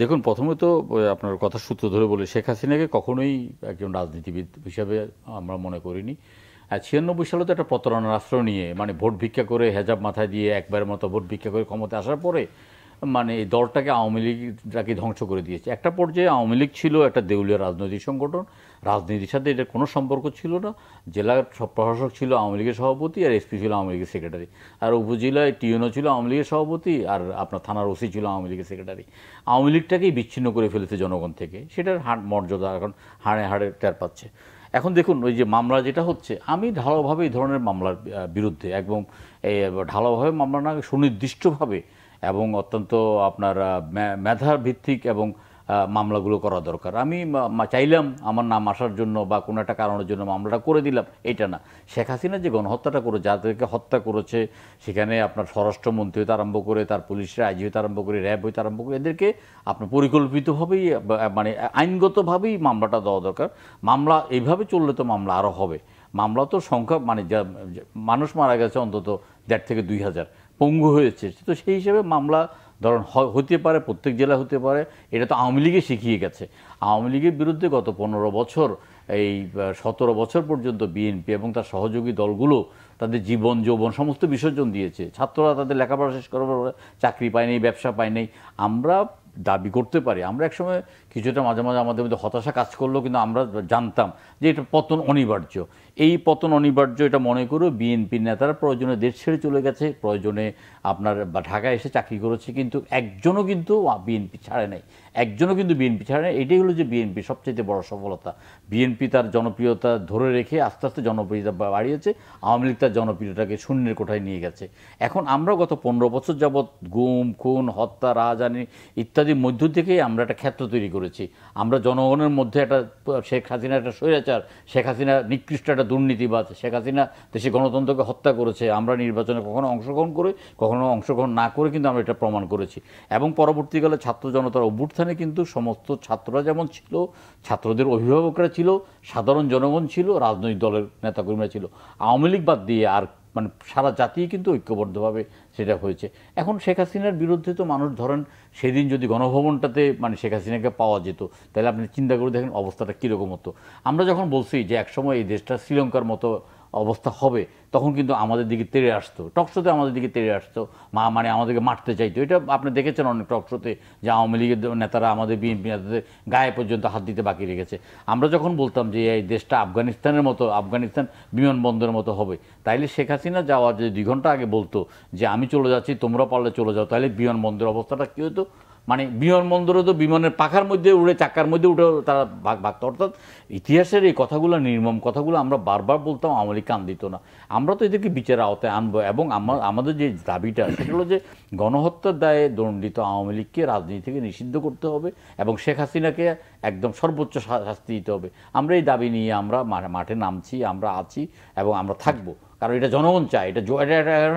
দেখুন প্রথমে তো আপনার কথা সূত্র ধরে বলে শেখ হাসিনাকে কখনোই একজন রাজনীতিবিদ হিসাবে আমরা মনে করিনি আর ছিয়ানব্বই সালে তো একটা প্রতারণার আশ্রয় নিয়ে মানে ভোট ভিক্ষা করে হেজাব মাথায় দিয়ে একবারের মতো ভোট ভিক্ষা করে ক্ষমতা আসার পরে মানে এই দলটাকে আওয়ামী লীগটাকে ধ্বংস করে দিয়েছে একটা পর্যায়ে আওয়ামী লীগ ছিল একটা দেউলিয়া রাজনৈতিক সংগঠন রাজনীতির সাথে এটার কোনো সম্পর্ক ছিল না জেলার প্রশাসক ছিল আওয়ামী লীগের সভাপতি আর এসপি ছিল আওয়ামী লীগের সেক্রেটারি আর উপজেলায় টিউনও ছিল আওয়ামী লীগের সভাপতি আর আপনার থানার ওসি ছিল আওয়ামী লীগের সেক্রেটারি আওয়ামী লীগটাকেই বিচ্ছিন্ন করে ফেলেছে জনগণ থেকে সেটার হাট মর্যাদা এখন হাড়ে হাড়ে টের পাচ্ছে এখন দেখুন ওই যে মামলা যেটা হচ্ছে আমি ঢালাওভাবে এই ধরনের মামলার বিরুদ্ধে একদম ঢালাওভাবে মামলা না সুনির্দিষ্টভাবে এবং অত্যন্ত আপনার মেধার ভিত্তিক এবং মামলাগুলো করা দরকার আমি চাইলাম আমার নাম আসার জন্য বা কোনো একটা কারণের জন্য মামলাটা করে দিলাম এটা না শেখ হাসিনা যে গণহত্যাটা করে যাদেরকে হত্যা করেছে সেখানে আপনার স্বরাষ্ট্রমন্ত্রী হতে আরম্ভ করে তার পুলিশের আইজি হইতে আরম্ভ করে র্যাব হইতে আরম্ভ করে এদেরকে আপনার পরিকল্পিতভাবেই মানে আইনগতভাবেই মামলাটা দেওয়া দরকার মামলা এইভাবে চললে তো মামলা আরও হবে মামলা তো সংখ্যা মানে যা মানুষ মারা গেছে অন্তত দেড় থেকে দুই হাজার পঙ্গু হয়েছে তো সেই হিসেবে মামলা ধরুন হতে পারে প্রত্যেক জেলা হতে পারে এটা তো আওয়ামী লীগে শিখিয়ে গেছে আওয়ামী লীগের বিরুদ্ধে গত পনেরো বছর এই সতেরো বছর পর্যন্ত বিএনপি এবং তার সহযোগী দলগুলো তাদের জীবন যৌবন সমস্ত বিসর্জন দিয়েছে ছাত্ররা তাদের লেখাপড়া শেষ করার চাকরি পায়নি ব্যবসা পায়নি আমরা দাবি করতে পারি আমরা একসময় কিছুটা মাঝে মাঝে আমাদের মধ্যে হতাশা কাজ করলেও কিন্তু আমরা জানতাম যে এটা পতন অনিবার্য এই পতন অনিবার্য এটা মনে করো বিএনপির নেতারা প্রয়োজনে দেশ ছেড়ে চলে গেছে প্রয়োজনে আপনার ঢাকায় এসে চাকরি করেছে কিন্তু একজনও কিন্তু বিএনপি ছাড়ে নাই একজনও কিন্তু বিএনপি ছাড়ে নাই এটাই হলো যে বিএনপি সবচেয়ে বড় সফলতা বিএনপি তার জনপ্রিয়তা ধরে রেখে আস্তে আস্তে জনপ্রিয়তা বাড়িয়েছে আওয়ামী লীগ তার জনপ্রিয়তাকে শূন্যের কোঠায় নিয়ে গেছে এখন আমরা গত পনেরো বছর যাবৎ গুম খুন হত্যা রাজানি ইত্যাদির মধ্য থেকেই আমরা একটা ক্ষেত্র তৈরি করেছি করেছি আমরা জনগণের মধ্যে একটা শেখ হাসিনা একটা স্বৈরাচার শেখ হাসিনা নিকৃষ্ট একটা দুর্নীতিবাদ শেখ হাসিনা দেশে গণতন্ত্রকে হত্যা করেছে আমরা নির্বাচনে কখনো অংশগ্রহণ করে কখনো অংশগ্রহণ না করে কিন্তু আমরা এটা প্রমাণ করেছি এবং পরবর্তীকালে ছাত্র জনতার অভ্যুত্থানে কিন্তু সমস্ত ছাত্ররা যেমন ছিল ছাত্রদের অভিভাবকরা ছিল সাধারণ জনগণ ছিল রাজনৈতিক দলের নেতাকর্মীরা ছিল আওয়ামী লীগ বাদ দিয়ে আর মানে সারা জাতি কিন্তু ঐক্যবদ্ধভাবে সেটা হয়েছে এখন শেখ হাসিনার বিরুদ্ধে তো মানুষ ধরেন সেদিন যদি গণভবনটাতে মানে শেখ হাসিনাকে পাওয়া যেত তাহলে আপনি চিন্তা করে দেখেন অবস্থাটা কীরকম হতো আমরা যখন বলছি যে একসময় এই দেশটা শ্রীলঙ্কার মতো অবস্থা হবে তখন কিন্তু আমাদের দিকে তেড়ে আসতো টকশোতে আমাদের দিকে তেড়ে আসতো মা মানে আমাদেরকে মারতে চাইতো এটা আপনি দেখেছেন অনেক টকশোতে যে আওয়ামী লীগের নেতারা আমাদের বিএনপি নেতাদের গায়ে পর্যন্ত হাত দিতে বাকি রেখেছে আমরা যখন বলতাম যে এই দেশটা আফগানিস্তানের মতো আফগানিস্তান বিমানবন্দরের মতো হবে তাইলে শেখ হাসিনা যাওয়ার যে দুই ঘন্টা আগে বলতো যে আমি চলে যাচ্ছি তোমরা পারলে চলে যাও তাহলে বিমানবন্দরের অবস্থাটা কী হতো মানে বিমানবন্দরে তো বিমানের পাখার মধ্যে উড়ে চাকার মধ্যে উঠে তারা ভাগ ভাগত অর্থাৎ ইতিহাসের এই কথাগুলো নির্মম কথাগুলো আমরা বারবার বলতাম আমলি কান দিত না আমরা তো এদেরকে বিচার আওতায় আনবো এবং আমার আমাদের যে দাবিটা সেটা হলো যে গণহত্যার দায়ে দণ্ডিত আওয়ামী লীগকে রাজনীতি থেকে নিষিদ্ধ করতে হবে এবং শেখ হাসিনাকে একদম সর্বোচ্চ শাস্তি দিতে হবে আমরা এই দাবি নিয়ে আমরা মাঠে নামছি আমরা আছি এবং আমরা থাকবো কারণ এটা জনগণ চায় এটা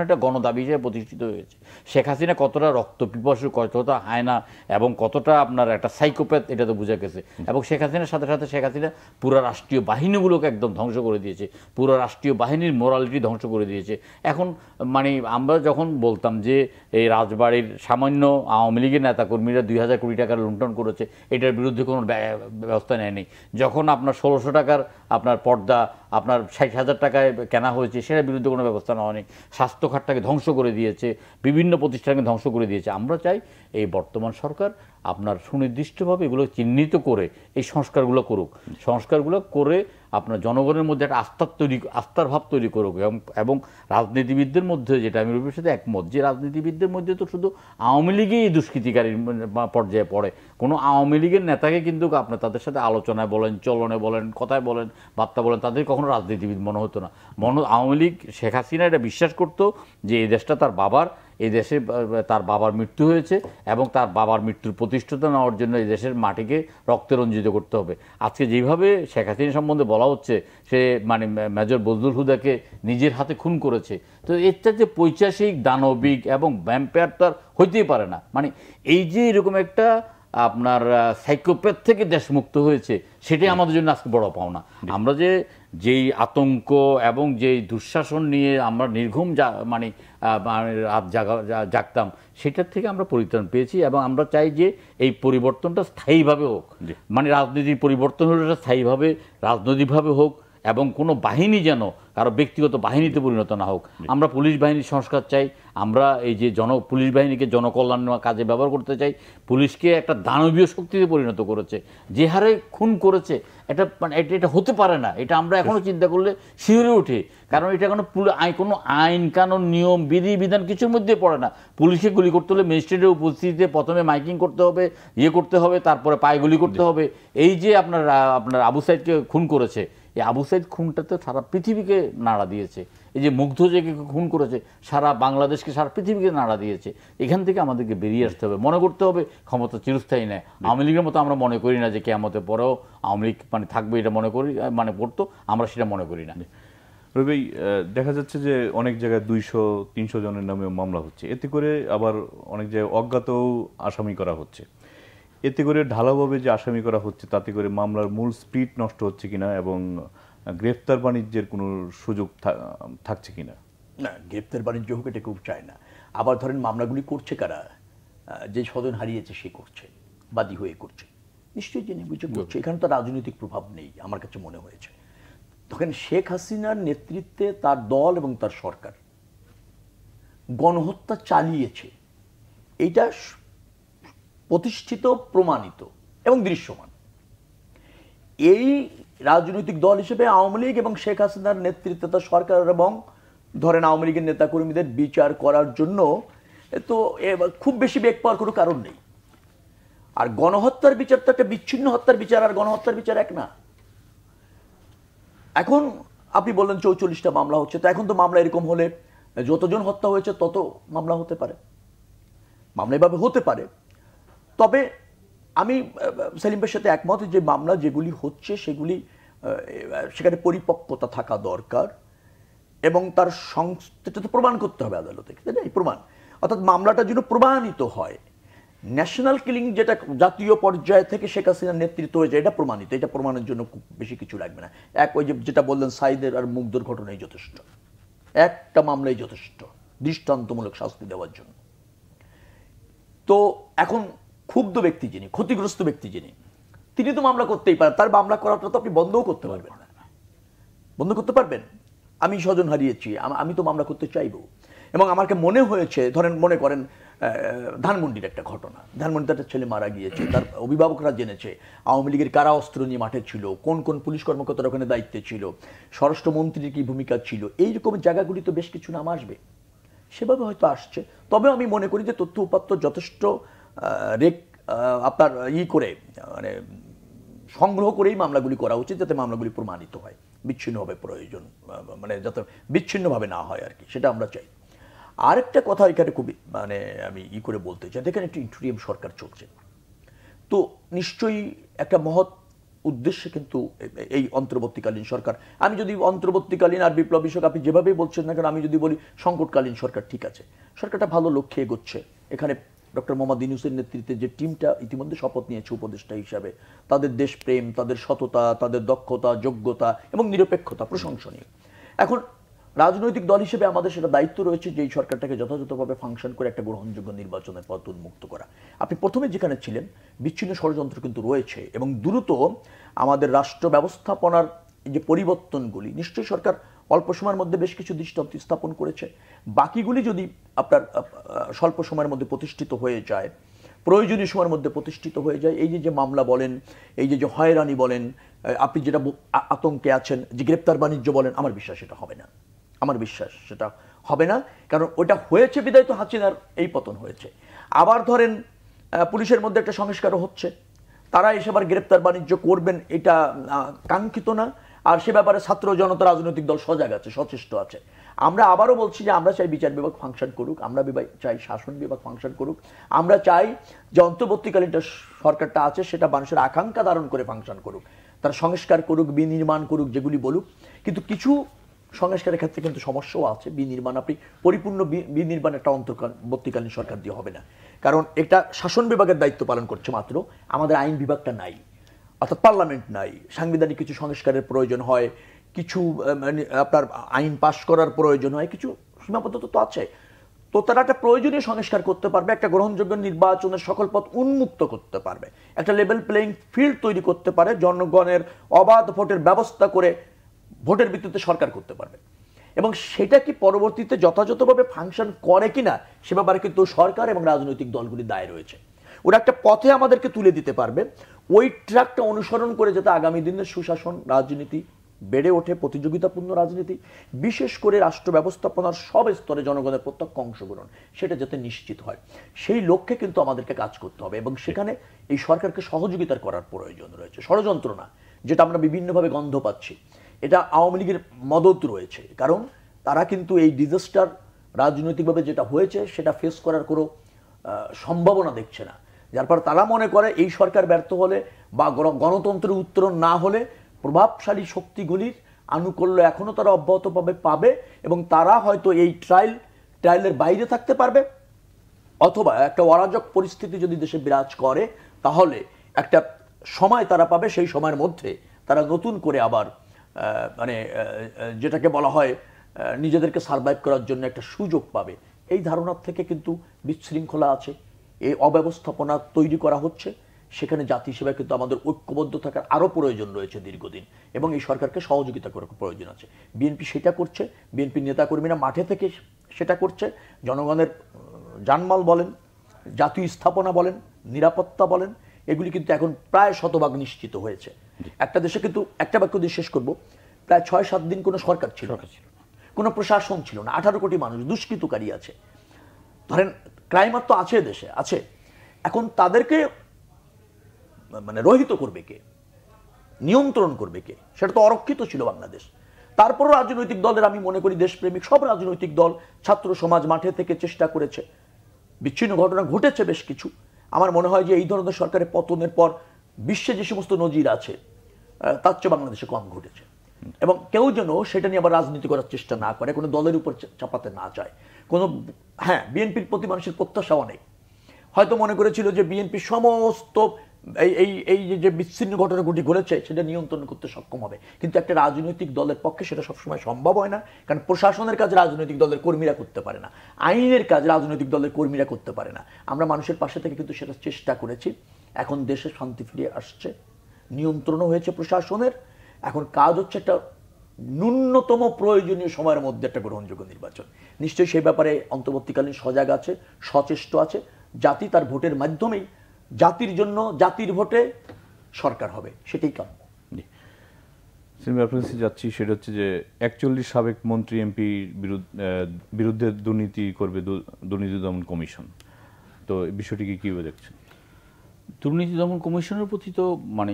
একটা গণদাবি হিসেবে প্রতিষ্ঠিত হয়েছে শেখ হাসিনা কতটা রক্ত পিপাসু কতটা না এবং কতটা আপনার একটা সাইকোপ্যাথ এটা তো বোঝা গেছে এবং শেখ হাসিনার সাথে সাথে শেখ হাসিনা পুরো রাষ্ট্রীয় বাহিনীগুলোকে একদম ধ্বংস করে দিয়েছে পুরো রাষ্ট্রীয় বাহিনীর মোরালিটি ধ্বংস করে দিয়েছে এখন মানে আমরা যখন বলতাম যে এই রাজবাড়ির সামান্য আওয়ামী লীগের নেতাকর্মীরা দুই হাজার কোটি টাকার লুণ্ঠন করেছে এটার বিরুদ্ধে কোনো ব্যবস্থা নেয়নি যখন আপনার ষোলোশো টাকার আপনার পর্দা আপনার ষাট হাজার টাকায় কেনা হয়েছে সেটার বিরুদ্ধে কোনো ব্যবস্থা নেওয়া হয়নি স্বাস্থ্য খাতটাকে ধ্বংস করে দিয়েছে বিভিন্ন প্রতিষ্ঠানকে ধ্বংস করে দিয়েছে আমরা চাই এই বর্তমান সরকার আপনার সুনির্দিষ্টভাবে এগুলো চিহ্নিত করে এই সংস্কারগুলো করুক সংস্কারগুলো করে আপনার জনগণের মধ্যে একটা আস্থার তৈরি আস্থার ভাব তৈরি করুক এবং রাজনীতিবিদদের মধ্যে যেটা আমি রবির সাথে একমত যে রাজনীতিবিদদের মধ্যে তো শুধু আওয়ামী লীগই দুষ্কৃতিকারী পর্যায়ে পড়ে কোনো আওয়ামী লীগের নেতাকে কিন্তু আপনার তাদের সাথে আলোচনায় বলেন চলনে বলেন কথায় বলেন বার্তা বলেন তাদের কখনো রাজনীতিবিদ মনে হতো না মনে আওয়ামী লীগ শেখ হাসিনা এটা বিশ্বাস করতো যে এই দেশটা তার বাবার এই দেশে তার বাবার মৃত্যু হয়েছে এবং তার বাবার মৃত্যুর প্রতিষ্ঠিত নেওয়ার জন্য এই দেশের মাটিকে রক্তে রঞ্জিত করতে হবে আজকে যেভাবে শেখ হাসিনা সম্বন্ধে বলা হচ্ছে সে মানে মেজর বজলুল হুদাকে নিজের হাতে খুন করেছে তো এর চাইতে পৈচাসিক দানবিক এবং ভ্যাম্পায়ার তার হইতেই পারে না মানে এই যে এরকম একটা আপনার সাইকোপ্যাথ থেকে দেশ মুক্ত হয়েছে সেটাই আমাদের জন্য আজকে বড় পাওনা আমরা যে যেই আতঙ্ক এবং যেই দুঃশাসন নিয়ে আমরা নির্ঘুম যা মানে রাত জাগা জাগতাম সেটার থেকে আমরা পরিত্রাণ পেয়েছি এবং আমরা চাই যে এই পরিবর্তনটা স্থায়ীভাবে হোক মানে রাজনীতির পরিবর্তন হলে স্থায়ীভাবে রাজনৈতিকভাবে হোক এবং কোনো বাহিনী যেন কারো ব্যক্তিগত বাহিনীতে পরিণত না হোক আমরা পুলিশ বাহিনীর সংস্কার চাই আমরা এই যে জন পুলিশ বাহিনীকে জনকল্যাণ কাজে ব্যবহার করতে চাই পুলিশকে একটা দানবীয় শক্তিতে পরিণত করেছে যে হারে খুন করেছে এটা মানে এটা এটা হতে পারে না এটা আমরা এখনও চিন্তা করলে শিহরে উঠে কারণ এটা কোনো আইন কোনো আইন কানুন নিয়ম বিধি বিধান কিছুর মধ্যে পড়ে না পুলিশে গুলি করতে হলে ম্যাজিস্ট্রেটের উপস্থিতিতে প্রথমে মাইকিং করতে হবে ইয়ে করতে হবে তারপরে পায়ে গুলি করতে হবে এই যে আপনার আপনার আবু সাইদকে খুন করেছে এই আবু সাইদ তো সারা পৃথিবীকে নাড়া দিয়েছে এই যে মুগ্ধ যে খুন করেছে সারা বাংলাদেশকে সারা পৃথিবীকে নাড়া দিয়েছে এখান থেকে আমাদেরকে বেরিয়ে আসতে হবে মনে করতে হবে ক্ষমতা চিরস্থায়ী নেয় আওয়ামী লীগের মতো আমরা মনে করি না যে কেয়ামতের পরেও আওয়ামী লীগ মানে থাকবে এটা মনে করি মানে পড়তো আমরা সেটা মনে করি না রবি দেখা যাচ্ছে যে অনেক জায়গায় দুইশো তিনশো জনের নামে মামলা হচ্ছে এতে করে আবার অনেক জায়গায় অজ্ঞাতও আসামি করা হচ্ছে এতে করে ঢালাভাবে যে আসামি করা হচ্ছে তাতে করে মামলার মূল স্পিড নষ্ট হচ্ছে কিনা এবং গ্রেফতার বাণিজ্যের কোনো সুযোগ থাকছে কিনা না গ্রেপ্তার বাণিজ্য হোক এটা কেউ চায় না আবার ধরেন মামলাগুলি করছে কারা যে স্বজন হারিয়েছে সে করছে বাদী হয়ে করছে নিশ্চয়ই জেনে বুঝে করছে এখানে তো রাজনৈতিক প্রভাব নেই আমার কাছে মনে হয়েছে তখন শেখ হাসিনার নেতৃত্বে তার দল এবং তার সরকার গণহত্যা চালিয়েছে এটা প্রতিষ্ঠিত প্রমাণিত এবং দৃশ্যমান এই রাজনৈতিক দল হিসেবে আওয়ামী লীগ এবং শেখ হাসিনার নেতৃত্বে সরকার এবং ধরেন আওয়ামী লীগের নেতাকর্মীদের বিচার করার জন্য তো খুব বেশি বেগ পাওয়ার কোনো কারণ নেই আর গণহত্যার বিচার তো একটা বিচ্ছিন্ন হত্যার বিচার আর গণহত্যার বিচার এক না এখন আপনি বললেন চৌচল্লিশটা মামলা হচ্ছে তো এখন তো মামলা এরকম হলে যতজন হত্যা হয়েছে তত মামলা হতে পারে মামলা এভাবে হতে পারে তবে আমি ভাইয়ের সাথে একমত যে মামলা যেগুলি হচ্ছে সেগুলি সেখানে পরিপক্কতা থাকা দরকার এবং তার সংস্থা তো প্রমাণ করতে হবে আদালতে তাই প্রমাণ অর্থাৎ মামলাটা যেন প্রমাণিত হয় ন্যাশনাল কিলিং যেটা জাতীয় পর্যায় থেকে শেখ হাসিনার নেতৃত্ব হয়েছে এটা প্রমাণিত এটা প্রমাণের জন্য খুব বেশি কিছু লাগবে না এক ওই যেটা বললেন সাইদের আর মুগ্ধর ঘটনাই যথেষ্ট একটা মামলাই যথেষ্ট দৃষ্টান্তমূলক শাস্তি দেওয়ার জন্য তো এখন ক্ষুব্ধ ব্যক্তি যিনি ক্ষতিগ্রস্ত ব্যক্তি যিনি তিনি তো মামলা করতেই পারেন তার মামলা করাটা তো আপনি বন্ধও করতে পারবেন না বন্ধ করতে পারবেন আমি স্বজন হারিয়েছি আমি তো মামলা করতে চাইব এবং আমাকে মনে হয়েছে ধরেন মনে করেন ধানমন্ডির একটা ঘটনা ধানমন্ডিতে একটা ছেলে মারা গিয়েছে তার অভিভাবকরা জেনেছে আওয়ামী লীগের কারা অস্ত্র নিয়ে মাঠে ছিল কোন কোন পুলিশ কর্মকর্তার ওখানে দায়িত্বে ছিল স্বরাষ্ট্রমন্ত্রীর কি ভূমিকা ছিল এই রকম জায়গাগুলি তো বেশ কিছু নাম আসবে সেভাবে হয়তো আসছে তবে আমি মনে করি যে তথ্য উপাত্ত যথেষ্ট রেক আপনার ই করে মানে সংগ্রহ করেই মামলাগুলি করা উচিত যাতে মামলাগুলি প্রমাণিত হয় বিচ্ছিন্নভাবে প্রয়োজন মানে যাতে বিচ্ছিন্নভাবে না হয় আর কি সেটা আমরা চাই আরেকটা কথা এখানে খুবই মানে আমি ই করে বলতে চাই যেখানে একটি ইন্টুরিয়াম সরকার চলছে তো নিশ্চয়ই একটা মহৎ উদ্দেশ্যে কিন্তু এই অন্তর্বর্তীকালীন সরকার আমি যদি অন্তর্বর্তীকালীন আর বিপ্লবী সরকার আপনি যেভাবেই বলছেন না কেন আমি যদি বলি সংকটকালীন সরকার ঠিক আছে সরকারটা ভালো লক্ষ্যে এগোচ্ছে এখানে ডক্টর মোহাম্মদ ইউনুসের নেতৃত্বে যে টিমটা ইতিমধ্যে শপথ নিয়েছে উপদেষ্টা হিসাবে তাদের দেশপ্রেম তাদের সততা তাদের দক্ষতা যোগ্যতা এবং নিরপেক্ষতা প্রশংসনীয় এখন রাজনৈতিক দল হিসেবে আমাদের সেটা দায়িত্ব রয়েছে যে এই সরকারটাকে যথাযথভাবে ফাংশন করে একটা গ্রহণযোগ্য নির্বাচনের পথ উন্মুক্ত করা আপনি প্রথমে যেখানে ছিলেন বিচ্ছিন্ন ষড়যন্ত্র কিন্তু রয়েছে এবং দ্রুত আমাদের রাষ্ট্র ব্যবস্থাপনার যে পরিবর্তনগুলি নিশ্চয়ই সরকার অল্প সময়ের মধ্যে বেশ কিছু দৃষ্টান্ত স্থাপন করেছে বাকিগুলি যদি আপনার স্বল্প সময়ের মধ্যে প্রতিষ্ঠিত হয়ে যায় প্রয়োজনীয় সময়ের মধ্যে প্রতিষ্ঠিত হয়ে যায় এই যে যে মামলা বলেন এই যে যে হয়রানি বলেন আপনি যেটা আতঙ্কে আছেন যে গ্রেপ্তার বাণিজ্য বলেন আমার বিশ্বাস সেটা হবে না আমার বিশ্বাস সেটা হবে না কারণ ওটা হয়েছে বিদায় তো হাসিনার এই পতন হয়েছে আবার ধরেন পুলিশের মধ্যে একটা সংস্কারও হচ্ছে তারা এসে আবার গ্রেপ্তার বাণিজ্য করবেন এটা কাঙ্ক্ষিত না আর সে ব্যাপারে ছাত্র জনতা রাজনৈতিক দল সজাগ আছে সচেষ্ট আছে আমরা আবারও বলছি যে আমরা চাই বিচার বিভাগ ফাংশন করুক আমরা চাই শাসন বিভাগ ফাংশন করুক আমরা চাই যে অন্তর্বর্তীকালীনটা সরকারটা আছে সেটা মানুষের আকাঙ্ক্ষা ধারণ করে ফাংশন করুক তার সংস্কার করুক বিনির্মাণ করুক যেগুলি বলুক কিন্তু কিছু সংস্কারের ক্ষেত্রে কিন্তু সমস্যাও আছে বিনির্মাণ আপনি পরিপূর্ণ বিনির্মাণ একটা অন্তর্বর্তীকালীন সরকার দিয়ে হবে না কারণ এটা শাসন বিভাগের দায়িত্ব পালন করছে মাত্র আমাদের আইন বিভাগটা নাই অর্থাৎ পার্লামেন্ট নাই সাংবিধানিক কিছু সংস্কারের প্রয়োজন হয় কিছু মানে আপনার আইন পাশ করার প্রয়োজন হয় কিছু সীমাবদ্ধতা তো আছে তো তারা একটা প্রয়োজনীয় সংস্কার করতে পারবে একটা গ্রহণযোগ্য নির্বাচনের সকল পথ উন্মুক্ত করতে পারবে একটা লেভেল প্লেয়িং ফিল্ড তৈরি করতে পারে জনগণের অবাধ ভোটের ব্যবস্থা করে ভোটের ভিত্তিতে সরকার করতে পারবে এবং সেটা কি পরবর্তীতে যথাযথভাবে ফাংশন করে কিনা সে ব্যাপারে কিন্তু সরকার এবং রাজনৈতিক দলগুলি দায় রয়েছে ওরা একটা পথে আমাদেরকে তুলে দিতে পারবে ওই ট্র্যাকটা অনুসরণ করে যাতে আগামী দিনের সুশাসন রাজনীতি বেড়ে ওঠে প্রতিযোগিতাপূর্ণ রাজনীতি বিশেষ করে রাষ্ট্র ব্যবস্থাপনার সব স্তরে জনগণের প্রত্যক্ষ অংশগ্রহণ সেটা যাতে নিশ্চিত হয় সেই লক্ষ্যে কিন্তু আমাদেরকে কাজ করতে হবে এবং সেখানে এই সরকারকে সহযোগিতার করার প্রয়োজন রয়েছে ষড়যন্ত্র না যেটা আমরা বিভিন্নভাবে গন্ধ পাচ্ছি এটা আওয়ামী লীগের মদত রয়েছে কারণ তারা কিন্তু এই ডিজাস্টার রাজনৈতিকভাবে যেটা হয়েছে সেটা ফেস করার কোনো সম্ভাবনা দেখছে না যার পর তারা মনে করে এই সরকার ব্যর্থ হলে বা গণতন্ত্রের উত্তরণ না হলে প্রভাবশালী শক্তিগুলির আনুকূল্য এখনও তারা অব্যাহতভাবে পাবে এবং তারা হয়তো এই ট্রায়াল ট্রায়ালের বাইরে থাকতে পারবে অথবা একটা অরাজক পরিস্থিতি যদি দেশে বিরাজ করে তাহলে একটা সময় তারা পাবে সেই সময়ের মধ্যে তারা নতুন করে আবার মানে যেটাকে বলা হয় নিজেদেরকে সারভাইভ করার জন্য একটা সুযোগ পাবে এই ধারণার থেকে কিন্তু বিশৃঙ্খলা আছে এই অব্যবস্থাপনা তৈরি করা হচ্ছে সেখানে জাতি হিসেবে কিন্তু আমাদের ঐক্যবদ্ধ থাকার আরও প্রয়োজন রয়েছে দীর্ঘদিন এবং এই সরকারকে সহযোগিতা করার প্রয়োজন আছে বিএনপি সেটা করছে বিএনপির নেতাকর্মীরা মাঠে থেকে সেটা করছে জনগণের জানমাল বলেন জাতীয় স্থাপনা বলেন নিরাপত্তা বলেন এগুলি কিন্তু এখন প্রায় শতভাগ নিশ্চিত হয়েছে একটা দেশে কিন্তু একটা বাক্য দিয়ে শেষ করবো প্রায় ছয় সাত দিন কোনো সরকার ছিল ছিল কোনো প্রশাসন ছিল না আঠারো কোটি মানুষ দুষ্কৃতকারী আছে ধরেন ক্রাইমার তো আছে দেশে আছে এখন তাদেরকে মানে রহিত করবে কে নিয়ন্ত্রণ করবে কে সেটা তো অরক্ষিত ছিল বাংলাদেশ তারপরও রাজনৈতিক দলের আমি মনে করি দেশপ্রেমিক সব রাজনৈতিক দল ছাত্র সমাজ মাঠে থেকে চেষ্টা করেছে বিচ্ছিন্ন ঘটনা ঘটেছে বেশ কিছু আমার মনে হয় যে এই ধরনের সরকারের পতনের পর বিশ্বে যে সমস্ত নজির আছে তার চেয়ে বাংলাদেশে কম ঘটেছে এবং কেউ যেন সেটা নিয়ে আবার রাজনীতি করার চেষ্টা না করে কোনো দলের উপর চাপাতে না চায় কোনো হ্যাঁ বিএনপির প্রতি মানুষের প্রত্যাশাও নেই হয়তো মনে করেছিল যে বিএনপি সমস্ত এই এই এই যে বিচ্ছিন্ন ঘটনা ঘটেছে সেটা নিয়ন্ত্রণ করতে সক্ষম হবে কিন্তু একটা রাজনৈতিক দলের পক্ষে সেটা সবসময় সম্ভব হয় না কারণ প্রশাসনের কাজ রাজনৈতিক দলের কর্মীরা করতে পারে না আইনের কাজ রাজনৈতিক দলের কর্মীরা করতে পারে না আমরা মানুষের পাশে থেকে কিন্তু সেটা চেষ্টা করেছি এখন দেশে শান্তি ফিরে আসছে নিয়ন্ত্রণও হয়েছে প্রশাসনের এখন কাজ হচ্ছে একটা ন্যূনতম প্রয়োজনীয় সময়ের মধ্যে একটা গ্রহণযোগ্য নির্বাচন নিশ্চয়ই সেই ব্যাপারে অন্তর্বর্তীকালীন সজাগ আছে সচেষ্ট আছে জাতি তার ভোটের মাধ্যমেই জাতির জন্য জাতির ভোটে সরকার হবে সেটাই কাম সিনেমা যাচ্ছি সেটা হচ্ছে যে একচল্লিশ সাবেক মন্ত্রী এমপি বিরুদ্ধে দুর্নীতি করবে দুর্নীতি দমন কমিশন তো বিষয়টিকে কীভাবে দেখছেন দুর্নীতি দমন কমিশনের প্রতি তো মানে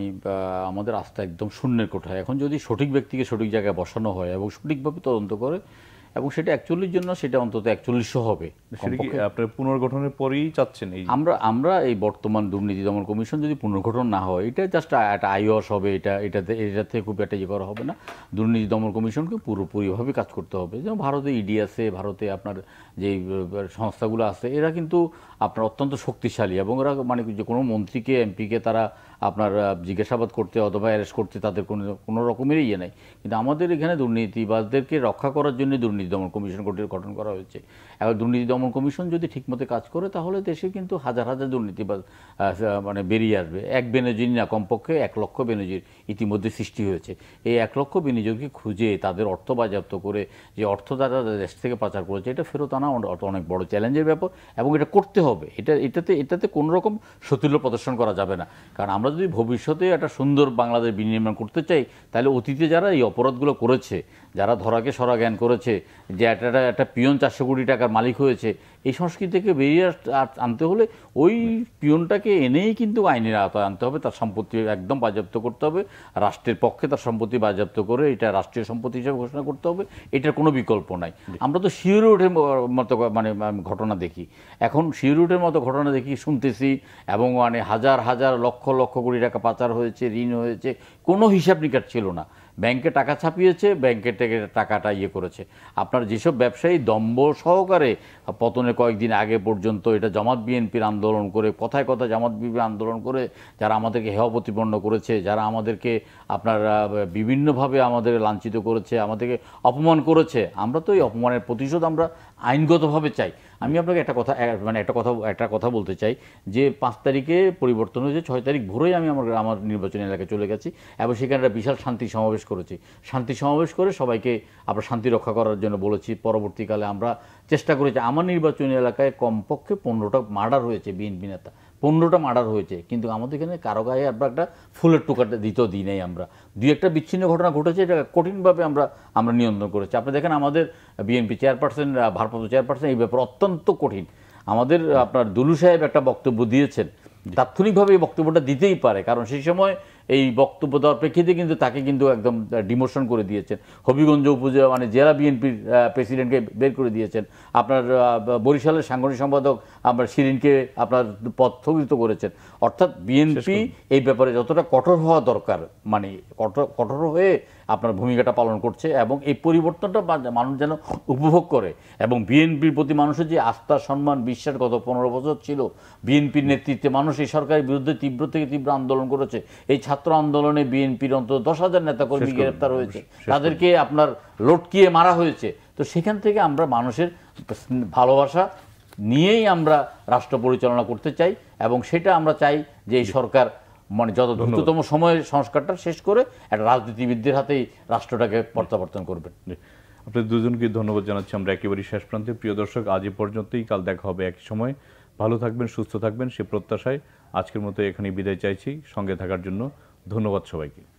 আমাদের আস্থা একদম শূন্যের কোঠায় এখন যদি সঠিক ব্যক্তিকে সঠিক জায়গায় বসানো হয় এবং সঠিকভাবে তদন্ত করে এবং সেটা একচল্লিশ জন্য সেটা অন্তত একচল্লিশশো হবে সেটা কি আপনার পুনর্গঠনের পরেই চাচ্ছেন এই আমরা আমরা এই বর্তমান দুর্নীতি দমন কমিশন যদি পুনর্গঠন না হয় এটা জাস্ট একটা আইওস হবে এটা এটাতে এটা থেকে খুব একটা ইয়ে করা হবে না দুর্নীতি দমন কমিশনকে পুরোপুরিভাবে কাজ করতে হবে যেমন ভারতে ইডি e আছে ভারতে আপনার যে সংস্থাগুলো আছে এরা কিন্তু আপনার অত্যন্ত শক্তিশালী এবং এরা মানে যে কোনো মন্ত্রীকে এমপিকে তারা আপনার জিজ্ঞাসাবাদ করতে অথবা অ্যারেস্ট করতে তাদের কোনো কোনো রকমের ইয়ে নেই কিন্তু আমাদের এখানে দুর্নীতিবাজদেরকে রক্ষা করার জন্য দুর্নীতি দমন কমিশন গঠন করা হয়েছে এবার দুর্নীতি দমন কমিশন যদি ঠিকমতো কাজ করে তাহলে দেশে কিন্তু হাজার হাজার দুর্নীতিবাজ মানে বেরিয়ে আসবে এক বেনজির না কমপক্ষে এক লক্ষ বেনজির ইতিমধ্যে সৃষ্টি হয়েছে এই এক লক্ষ বিনিয়োগকে খুঁজে তাদের অর্থ বাজেয়াপ্ত করে যে অর্থ তারা দেশ থেকে পাচার করেছে এটা ফেরত আনা অনেক বড় চ্যালেঞ্জের ব্যাপার এবং এটা করতে হবে এটা এটাতে এটাতে কোনো রকম সতুল্য প্রদর্শন করা যাবে না কারণ আমরা যদি ভবিষ্যতে একটা সুন্দর বাংলাদেশ বিনির্মাণ করতে চাই তাহলে অতীতে যারা এই অপরাধগুলো করেছে যারা ধরাকে সরা জ্ঞান করেছে যে একটা একটা পিয়ন চারশো কোটি টাকা টাকার মালিক হয়েছে এই সংস্কৃতি থেকে বেরিয়ে আনতে হলে ওই পিয়নটাকে এনেই কিন্তু আইনের আওতায় আনতে হবে তার সম্পত্তি একদম বাজেয়াপ্ত করতে হবে রাষ্ট্রের পক্ষে তার সম্পত্তি বাজেয়াপ্ত করে এটা রাষ্ট্রীয় সম্পত্তি হিসেবে ঘোষণা করতে হবে এটার কোনো বিকল্প নাই আমরা তো শিওরে ওঠে মতো মানে ঘটনা দেখি এখন শিওরে ওঠের মতো ঘটনা দেখি শুনতেছি এবং মানে হাজার হাজার লক্ষ লক্ষ কোটি টাকা পাচার হয়েছে ঋণ হয়েছে কোনো হিসাব নিকার ছিল না ব্যাংকে টাকা ছাপিয়েছে ব্যাংকে থেকে টাকাটা ইয়ে করেছে আপনার যেসব ব্যবসায়ী দম্ব সহকারে পতনে কয়েকদিন আগে পর্যন্ত এটা জামাত বিএনপির আন্দোলন করে কথায় কথায় জামাত বিএনপির আন্দোলন করে যারা আমাদেরকে হেয় প্রতিপন্ন করেছে যারা আমাদেরকে আপনার বিভিন্নভাবে আমাদের লাঞ্ছিত করেছে আমাদেরকে অপমান করেছে আমরা তো এই অপমানের প্রতিশোধ আমরা আইনগতভাবে চাই আমি আপনাকে একটা কথা মানে একটা কথা একটা কথা বলতে চাই যে পাঁচ তারিখে পরিবর্তন হয়েছে ছয় তারিখ ভোরেই আমি আমার আমার নির্বাচনী এলাকায় চলে গেছি এবং সেখানে একটা বিশাল শান্তি সমাবেশ করেছি শান্তি সমাবেশ করে সবাইকে আমরা শান্তি রক্ষা করার জন্য বলেছি পরবর্তীকালে আমরা চেষ্টা করেছি আমার নির্বাচনী এলাকায় কমপক্ষে পনেরোটা মার্ডার হয়েছে বিএনপি নেতা পনেরোটা মার্ডার হয়েছে কিন্তু আমাদের এখানে কারো গায়ে আমরা একটা ফুলের টুকাটা দিত দিই নাই আমরা দুই একটা বিচ্ছিন্ন ঘটনা ঘটেছে এটা কঠিনভাবে আমরা আমরা নিয়ন্ত্রণ করেছি আপনি দেখেন আমাদের বিএনপি চেয়ারপারসন ভারপ্রাপ্ত চেয়ারপারসন এই ব্যাপার অত্যন্ত কঠিন আমাদের আপনার দুলু সাহেব একটা বক্তব্য দিয়েছেন তাৎক্ষণিকভাবে এই বক্তব্যটা দিতেই পারে কারণ সেই সময় এই বক্তব্য দেওয়ার প্রেক্ষিতে কিন্তু তাকে কিন্তু একদম ডিমোশন করে দিয়েছেন হবিগঞ্জ উপজেলা মানে জেলা বিএনপির প্রেসিডেন্টকে বের করে দিয়েছেন আপনার বরিশালের সাংগঠনিক সম্পাদক আপনার শিরিনকে আপনার পদ স্থগিত করেছেন অর্থাৎ বিএনপি এই ব্যাপারে যতটা কঠোর হওয়া দরকার মানে কঠোর কঠোর হয়ে আপনার ভূমিকাটা পালন করছে এবং এই পরিবর্তনটা মানুষ যেন উপভোগ করে এবং বিএনপির প্রতি মানুষের যে আস্থা সম্মান বিশ্বাস গত পনেরো বছর ছিল বিএনপির নেতৃত্বে মানুষ এই সরকারের বিরুদ্ধে তীব্র থেকে তীব্র আন্দোলন করেছে এই ছাত্র আন্দোলনে বিএনপির অন্তত দশ হাজার নেতাকর্মী গ্রেপ্তার হয়েছে তাদেরকে আপনার লটকিয়ে মারা হয়েছে তো সেখান থেকে আমরা মানুষের ভালোবাসা নিয়েই আমরা রাষ্ট্র পরিচালনা করতে চাই এবং সেটা আমরা চাই যে এই সরকার মানে যত দ্রুততম সময়ে সংস্কারটা শেষ করে একটা রাজনীতিবিদদের হাতেই রাষ্ট্রটাকে প্রত্যাবর্তন করবেন আপনাদের দুজনকে ধন্যবাদ জানাচ্ছি আমরা একেবারে শেষ প্রান্তে প্রিয় দর্শক আজ পর্যন্তই কাল দেখা হবে এক সময় ভালো থাকবেন সুস্থ থাকবেন সে প্রত্যাশায় আজকের মতো এখানে বিদায় চাইছি সঙ্গে থাকার জন্য ধন্যবাদ সবাইকে